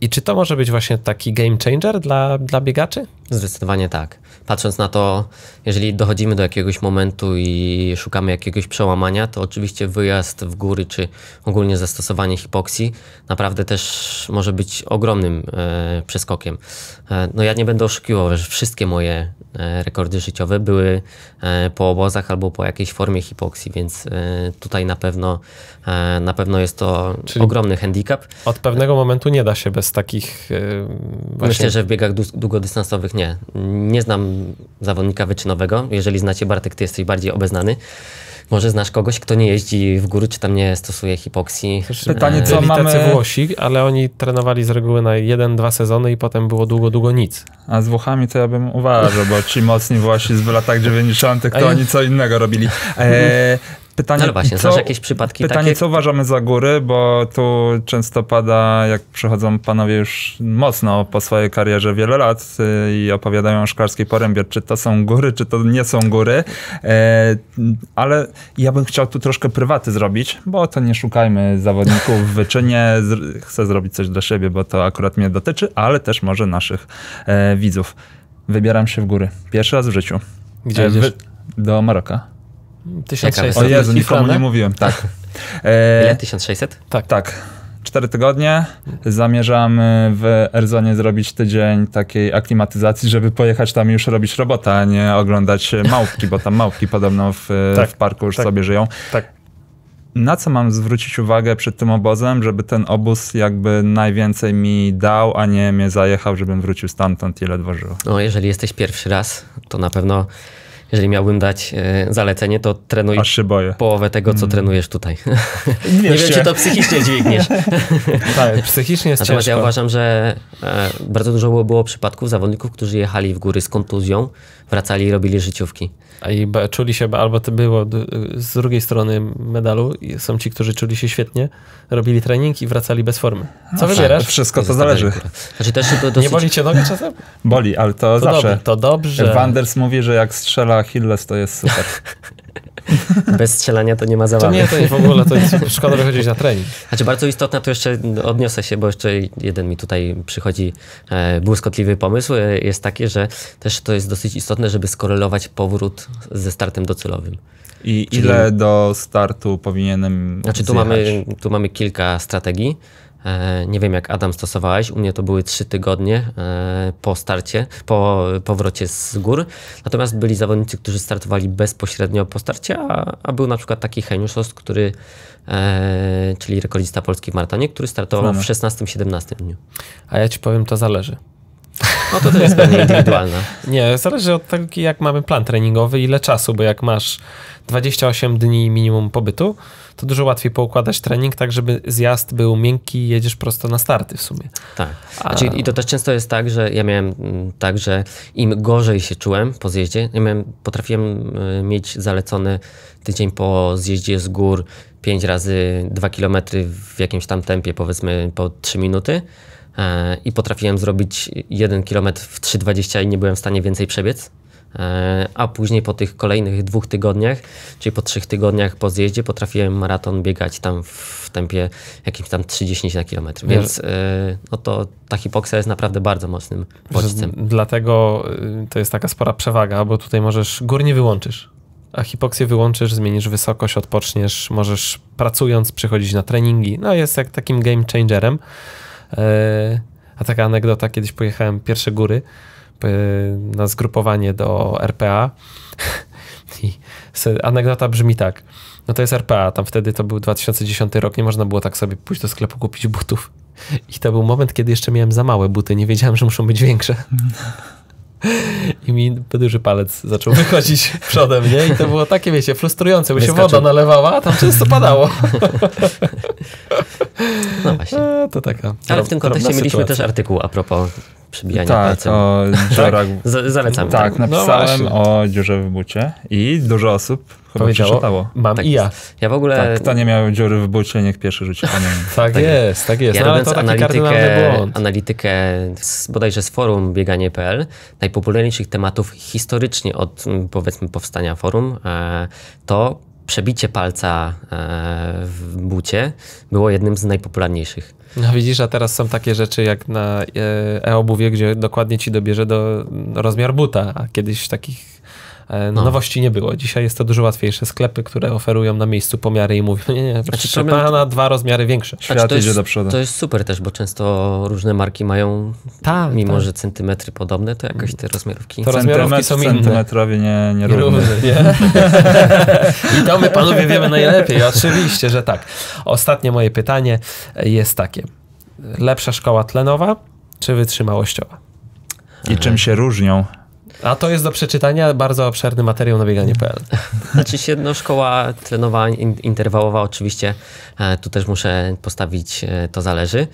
I czy to może być właśnie taki game changer dla, dla biegaczy? Zdecydowanie tak patrząc na to, jeżeli dochodzimy do jakiegoś momentu i szukamy jakiegoś przełamania, to oczywiście wyjazd w góry czy ogólnie zastosowanie hipoksji naprawdę też może być ogromnym e, przeskokiem. E, no ja nie będę oszukiwał, że wszystkie moje e, rekordy życiowe były e, po obozach albo po jakiejś formie hipoksji, więc tutaj na pewno, na pewno jest to Czyli ogromny handicap. Od pewnego momentu nie da się bez takich właśnie... Myślę, że w biegach długodystansowych nie. Nie znam zawodnika wyczynowego. Jeżeli znacie Bartek, ty jesteś bardziej obeznany. Może znasz kogoś, kto nie jeździ w góry, czy tam nie stosuje hipoksji? Pytanie, e, co mamy... Włosi, ale oni trenowali z reguły na jeden, dwa sezony i potem było długo, długo nic. A z Włochami to ja bym uważał, bo ci mocni Włosi w latach 90. to oni co innego robili. E, Pytanie, no właśnie, co, jakieś przypadki Pytanie, takie... co uważamy za góry, bo tu często pada, jak przychodzą panowie już mocno po swojej karierze wiele lat y, i opowiadają o szklarskiej porębie, czy to są góry, czy to nie są góry, e, ale ja bym chciał tu troszkę prywaty zrobić, bo to nie szukajmy zawodników w wyczynie, chcę zrobić coś dla siebie, bo to akurat mnie dotyczy, ale też może naszych e, widzów. Wybieram się w góry. Pierwszy raz w życiu. Gdzie e, idziesz? Do Maroka. 1600. O Jezu, nikomu nie mówiłem. Tak. E, Ile? 1600? Tak. Tak. Cztery tygodnie. Zamierzam w Erzonie zrobić tydzień takiej aklimatyzacji, żeby pojechać tam już robić robotę, a nie oglądać małpki, bo tam małpki podobno w, tak, w parku już tak, sobie żyją. Tak. Na co mam zwrócić uwagę przed tym obozem, żeby ten obóz jakby najwięcej mi dał, a nie mnie zajechał, żebym wrócił stamtąd ile ledwo żył? No, jeżeli jesteś pierwszy raz, to na pewno jeżeli miałbym dać e, zalecenie, to trenuj połowę tego, co mm. trenujesz tutaj. nie wiem, czy to psychicznie dźwigniesz. tak, psychicznie jest Natomiast ciężko. ja uważam, że e, bardzo dużo było przypadków zawodników, którzy jechali w góry z kontuzją, wracali i robili życiówki i czuli się, albo to było y, z drugiej strony medalu, są ci, którzy czuli się świetnie, robili trening i wracali bez formy. No Co no wybierasz? Wszystko to, zależy. Znaczy, też to dosyć... Nie boli cię noga czasem? Boli, ale to, to zawsze. Dobrze, to dobrze. Wanders mówi, że jak strzela Achilles, to jest super. Bez strzelania to nie ma zabawy. To nie, to jest w ogóle, to jest, szkoda wychodzić na trening. Znaczy bardzo istotna, tu jeszcze odniosę się, bo jeszcze jeden mi tutaj przychodzi e, błyskotliwy pomysł, e, jest takie, że też to jest dosyć istotne, żeby skorelować powrót ze startem docelowym. I Czyli, ile do startu powinienem Znaczy tu mamy, tu mamy kilka strategii. E, nie wiem, jak Adam stosowałeś. U mnie to były trzy tygodnie e, po starcie, po powrocie z gór. Natomiast byli zawodnicy, którzy startowali bezpośrednio po starcie, a, a był na przykład taki Heniuszost, który, e, czyli rekordista polski w Martanie, który startował Znamy. w 16-17 dniu. A ja ci powiem, to zależy. No to to jest pewnie indywidualne. Nie, zależy od tego, jak mamy plan treningowy, ile czasu, bo jak masz 28 dni minimum pobytu, to dużo łatwiej poukładać trening tak, żeby zjazd był miękki jedziesz prosto na starty w sumie. Tak. Znaczy, A... I to też często jest tak, że ja miałem mm, tak, że im gorzej się czułem po zjeździe, ja miałem, potrafiłem y, mieć zalecony tydzień po zjeździe z gór 5 razy 2 km w jakimś tam tempie, powiedzmy po 3 minuty E, i potrafiłem zrobić jeden kilometr w 3,20 i nie byłem w stanie więcej przebiec. E, a później po tych kolejnych dwóch tygodniach, czyli po trzech tygodniach po zjeździe, potrafiłem maraton biegać tam w tempie jakimś tam 30 na kilometr. Więc e, no to ta hipoksja jest naprawdę bardzo mocnym bodźcem. Dlatego y, to jest taka spora przewaga, bo tutaj możesz górnie wyłączysz. A hipoksję wyłączysz, zmienisz wysokość, odpoczniesz, możesz pracując przychodzić na treningi. No jest jak takim game changerem. E, a taka anegdota, kiedyś pojechałem pierwsze góry e, na zgrupowanie do RPA. I anegdota brzmi tak. No to jest RPA, tam wtedy to był 2010 rok, nie można było tak sobie pójść do sklepu kupić butów. I to był moment, kiedy jeszcze miałem za małe buty, nie wiedziałem, że muszą być większe. I mi duży palec zaczął wychodzić przodem, nie? I to było takie, wiecie, frustrujące, bo się woda nalewała, a tam często padało. właśnie. E, to taka. Ale w tym kontekście mieliśmy sytuacja. też artykuł a propos przebijania tak, palcem. O tak, dziurach, tak, zalecam. No tak, napisałem no o dziurze w bucie i dużo osób chyba przeczytało. Mam tak, i ja. Ja w ogóle... Tak, kto nie miał dziury w bucie, niech pierwszy rzuci panem. tak, tak jest, tak jest. Ja no, ale to analitykę, błąd. analitykę z, bodajże z forum bieganie.pl, najpopularniejszych tematów historycznie od mm, powiedzmy powstania forum, e, to przebicie palca e, w bucie było jednym z najpopularniejszych. No widzisz, a teraz są takie rzeczy jak na e, e-obuwie, gdzie dokładnie ci dobierze do rozmiar buta, a kiedyś takich E, no. nowości nie było. Dzisiaj jest to dużo łatwiejsze. Sklepy, które oferują na miejscu pomiary i mówią, nie, nie, proszę znaczy, pana, dwa rozmiary większe. Świat to jest, idzie do przodu. To jest super też, bo często różne marki mają, ta, mimo tak. że centymetry podobne, to jakoś te rozmiarówki. To rozmiarówki są inne. nie, nie równy. I to my panowie wiemy najlepiej, oczywiście, że tak. Ostatnie moje pytanie jest takie. Lepsza szkoła tlenowa czy wytrzymałościowa? I czym się różnią? A to jest do przeczytania bardzo obszerny materiał na bieganie.pl. Znaczy się, no, szkoła trenowa, in, interwałowa oczywiście, e, tu też muszę postawić, e, to zależy,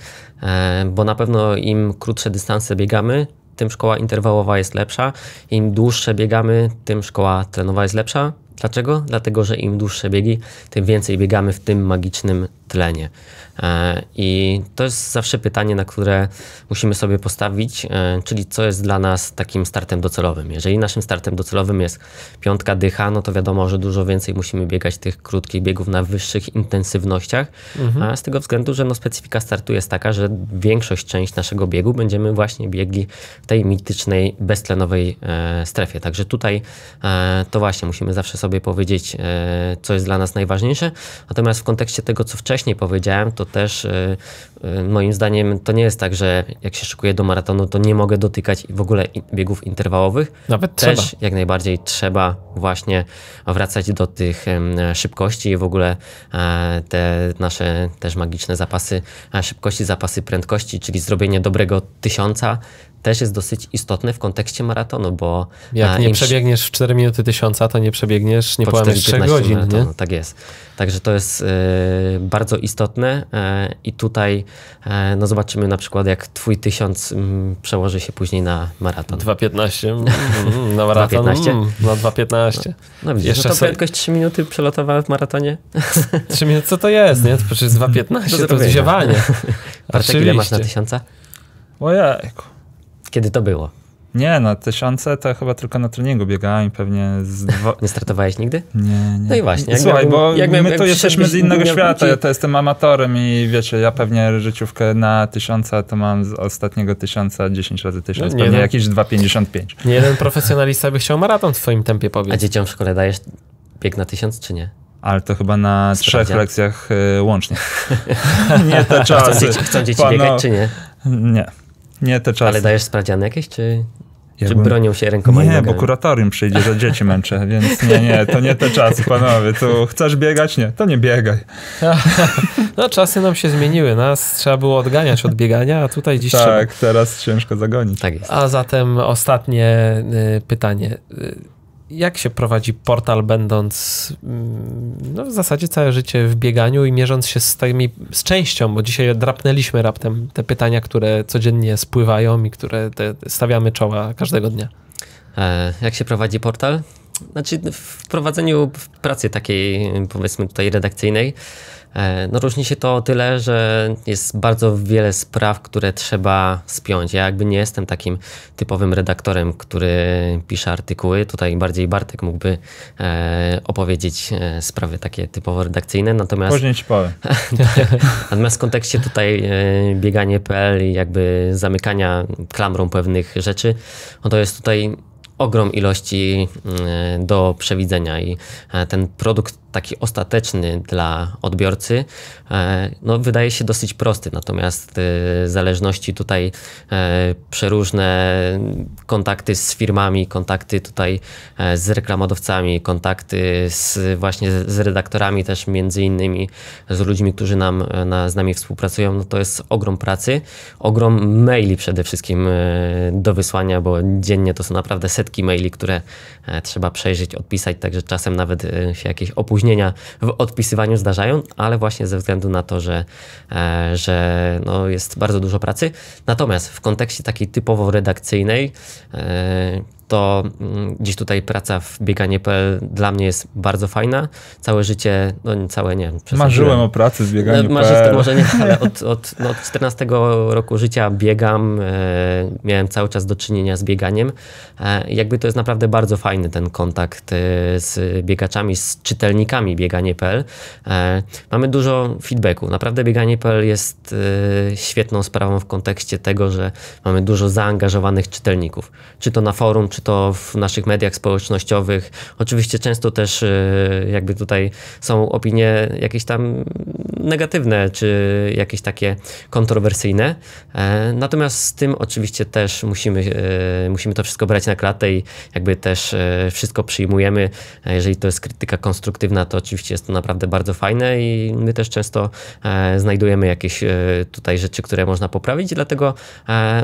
e, bo na pewno im krótsze dystanse biegamy, tym szkoła interwałowa jest lepsza. Im dłuższe biegamy, tym szkoła trenowa jest lepsza. Dlaczego? Dlatego, że im dłuższe biegi, tym więcej biegamy w tym magicznym tlenie. E, I to jest zawsze pytanie, na które musimy sobie postawić, e, czyli co jest dla nas takim startem docelowym. Jeżeli naszym startem docelowym jest piątka dycha, no to wiadomo, że dużo więcej musimy biegać tych krótkich biegów na wyższych intensywnościach, mhm. a z tego względu, że no specyfika startu jest taka, że większość, część naszego biegu będziemy właśnie biegli w tej mitycznej, beztlenowej e, strefie. Także tutaj to właśnie musimy zawsze sobie powiedzieć, co jest dla nas najważniejsze. Natomiast w kontekście tego, co wcześniej powiedziałem, to też e, e, moim zdaniem to nie jest tak, że jak się szykuję do maratonu, to nie mogę dotykać w ogóle biegów interwałowych. Nawet też trzeba. jak najbardziej trzeba właśnie wracać do tych szybkości i w ogóle e, te nasze też magiczne zapasy szybkości, zapasy prędkości, czyli zrobienie dobrego tysiąca też jest dosyć istotne w kontekście maratonu, bo... Jak e, nie przebiegniesz w 4 minuty 1000, to nie przebiegniesz, nie po 3 godzin. Maratonu, nie? Tak jest. Także to jest e, bardzo istotne e, i tutaj no zobaczymy na przykład, jak twój 1000 mm, przełoży się później na maraton. 2.15 mm, mm, na maraton, 2.15. Mm, 2.15. No, no widzisz, Jeszcze to sobie... prędkość 3 minuty przelotowała w maratonie. 3 minuty, co to jest, nie? To przecież 2.15, to, to jest ziewanie. Bartek, ile masz na 1000? Ojejku. Kiedy to było? Nie, na no, tysiące to chyba tylko na treningu biegałem i pewnie z Nie startowałeś nigdy? Nie, nie. No i właśnie. Jak Słuchaj, bo jak miał, my tu jesteśmy z innego miał, świata, ja to jestem amatorem i wiecie, ja pewnie życiówkę na tysiąca to mam z ostatniego tysiąca 10 razy tysiąc, no, nie pewnie no. jakieś 2,55. Nie jeden profesjonalista by chciał maraton w swoim tempie pobiec. A dzieciom w szkole dajesz bieg na tysiąc czy nie? ale to chyba na Sprawdzia. trzech lekcjach y, łącznie. nie te czasy. Chcą dzieci, chcą dzieci Pano... biegać, czy nie? Nie. Nie te czasy. Ale dajesz sprawdziany jakieś, czy, ja czy bronią się rękoma Nie, bo kuratorium przyjdzie, że dzieci męczę, więc nie, nie, to nie te czasy, panowie. Tu chcesz biegać? Nie, to nie biegaj. No czasy nam się zmieniły. Nas trzeba było odganiać od biegania, a tutaj dziś Tak, trzeba... teraz ciężko zagonić. Tak jest. A zatem ostatnie y, pytanie y, jak się prowadzi portal, będąc mm, no, w zasadzie całe życie w bieganiu i mierząc się z, tymi, z częścią, bo dzisiaj drapnęliśmy raptem te pytania, które codziennie spływają i które te, stawiamy czoła każdego dnia. E, jak się prowadzi portal? Znaczy, w prowadzeniu pracy takiej, powiedzmy tutaj redakcyjnej, E, no różni się to o tyle, że jest bardzo wiele spraw, które trzeba spiąć. Ja jakby nie jestem takim typowym redaktorem, który pisze artykuły. Tutaj bardziej Bartek mógłby e, opowiedzieć e, sprawy takie typowo redakcyjne. Natomiast, Później ci powiem. Tak. natomiast w kontekście tutaj e, bieganie.pl i jakby zamykania klamrą pewnych rzeczy, no to jest tutaj ogrom ilości mm, e, do przewidzenia i ten produkt taki ostateczny dla odbiorcy, e, no, wydaje się dosyć prosty, natomiast e, zależności tutaj e, przeróżne, kontakty z firmami, kontakty tutaj z reklamodawcami, kontakty z, właśnie z redaktorami też między innymi, z ludźmi, którzy nam, na, z nami współpracują, no to jest ogrom pracy, ogrom maili przede wszystkim do wysłania, bo dziennie to są naprawdę setki maili, które trzeba przejrzeć, odpisać, także czasem nawet się jakieś opóźnienia opóźnienia w odpisywaniu zdarzają, ale właśnie ze względu na to, że, e, że no jest bardzo dużo pracy. Natomiast w kontekście takiej typowo redakcyjnej e, to mm, gdzieś tutaj praca w bieganie.pl dla mnie jest bardzo fajna. Całe życie, no całe nie. Marzyłem o pracy z no, bieganiem. Marzyłem może nie, ale od, od, no, od 14 roku życia biegam. E, miałem cały czas do czynienia z bieganiem. E, jakby to jest naprawdę bardzo fajny ten kontakt e, z biegaczami, z czytelnikami bieganie.pl. E, mamy dużo feedbacku. Naprawdę bieganie.pl jest e, świetną sprawą w kontekście tego, że mamy dużo zaangażowanych czytelników. Czy to na forum, czy to w naszych mediach społecznościowych. Oczywiście często też y, jakby tutaj są opinie jakieś tam negatywne, czy jakieś takie kontrowersyjne. E, natomiast z tym oczywiście też musimy, y, musimy to wszystko brać na klatę i jakby też y, wszystko przyjmujemy. E, jeżeli to jest krytyka konstruktywna, to oczywiście jest to naprawdę bardzo fajne i my też często e, znajdujemy jakieś tutaj rzeczy, które można poprawić, dlatego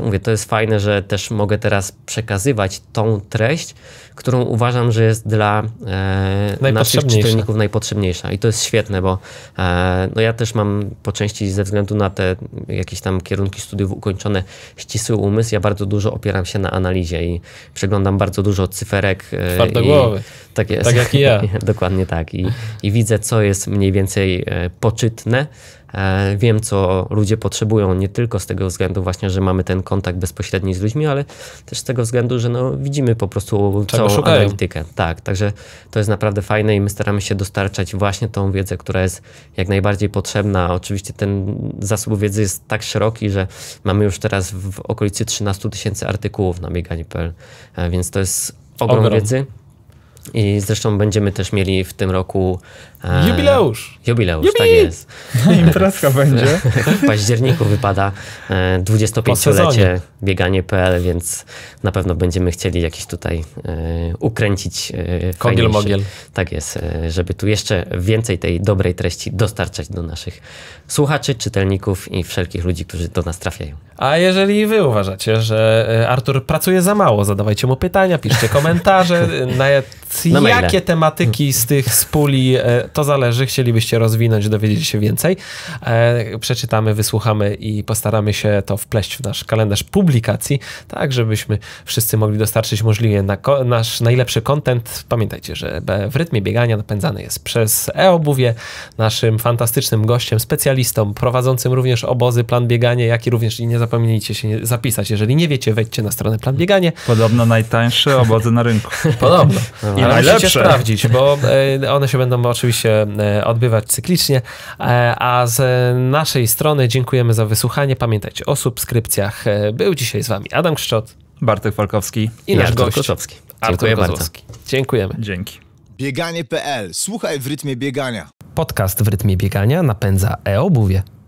mówię, to jest fajne, że też mogę teraz przekazywać to, treść, którą uważam, że jest dla e, naszych czytelników najpotrzebniejsza. I to jest świetne, bo e, no ja też mam po części ze względu na te jakieś tam kierunki studiów ukończone ścisły umysł. Ja bardzo dużo opieram się na analizie i przeglądam bardzo dużo cyferek. E, tak jest. Tak jak i ja. Dokładnie tak. I, I widzę, co jest mniej więcej e, poczytne E, wiem, co ludzie potrzebują, nie tylko z tego względu właśnie, że mamy ten kontakt bezpośredni z ludźmi, ale też z tego względu, że no, widzimy po prostu całą szukają. analitykę. Tak, także to jest naprawdę fajne i my staramy się dostarczać właśnie tą wiedzę, która jest jak najbardziej potrzebna. Oczywiście ten zasób wiedzy jest tak szeroki, że mamy już teraz w okolicy 13 tysięcy artykułów na bieganie.pl, e, więc to jest ogrom, ogrom. wiedzy. I zresztą będziemy też mieli w tym roku E, Jubileusz. Jubileusz, Jubi! tak jest. Imprezka będzie. W październiku wypada 25-lecie e, bieganie.pl, więc na pewno będziemy chcieli jakiś tutaj e, ukręcić Kogiel mogiel. Tak jest, żeby tu jeszcze więcej tej dobrej treści dostarczać do naszych słuchaczy, czytelników i wszelkich ludzi, którzy do nas trafiają. A jeżeli wy uważacie, że Artur pracuje za mało, zadawajcie mu pytania, piszcie komentarze, na, na jakie tematyki z tych z puli to zależy, chcielibyście rozwinąć, dowiedzieć się więcej, e, przeczytamy, wysłuchamy i postaramy się to wpleść w nasz kalendarz publikacji, tak żebyśmy wszyscy mogli dostarczyć możliwie na nasz najlepszy kontent. Pamiętajcie, że w rytmie biegania napędzany jest przez e-obuwie, naszym fantastycznym gościem, specjalistą, prowadzącym również obozy Plan Bieganie, jak i również i nie zapomnijcie się zapisać. Jeżeli nie wiecie, wejdźcie na stronę Plan Bieganie. Podobno najtańsze obozy na rynku. Podobno. I Ale najlepsze. musicie sprawdzić, bo e, one się będą oczywiście się e, odbywać cyklicznie. E, a z naszej strony dziękujemy za wysłuchanie. Pamiętajcie o subskrypcjach. E, był dzisiaj z Wami Adam Krzczot, Bartek Falkowski i, nasz Artur gość Kosowski. Artur Dziękuję Kozłowski. bardzo. Dziękujemy. Dzięki. Bieganie.pl. Słuchaj w rytmie biegania. Podcast w rytmie biegania napędza e-obuwie.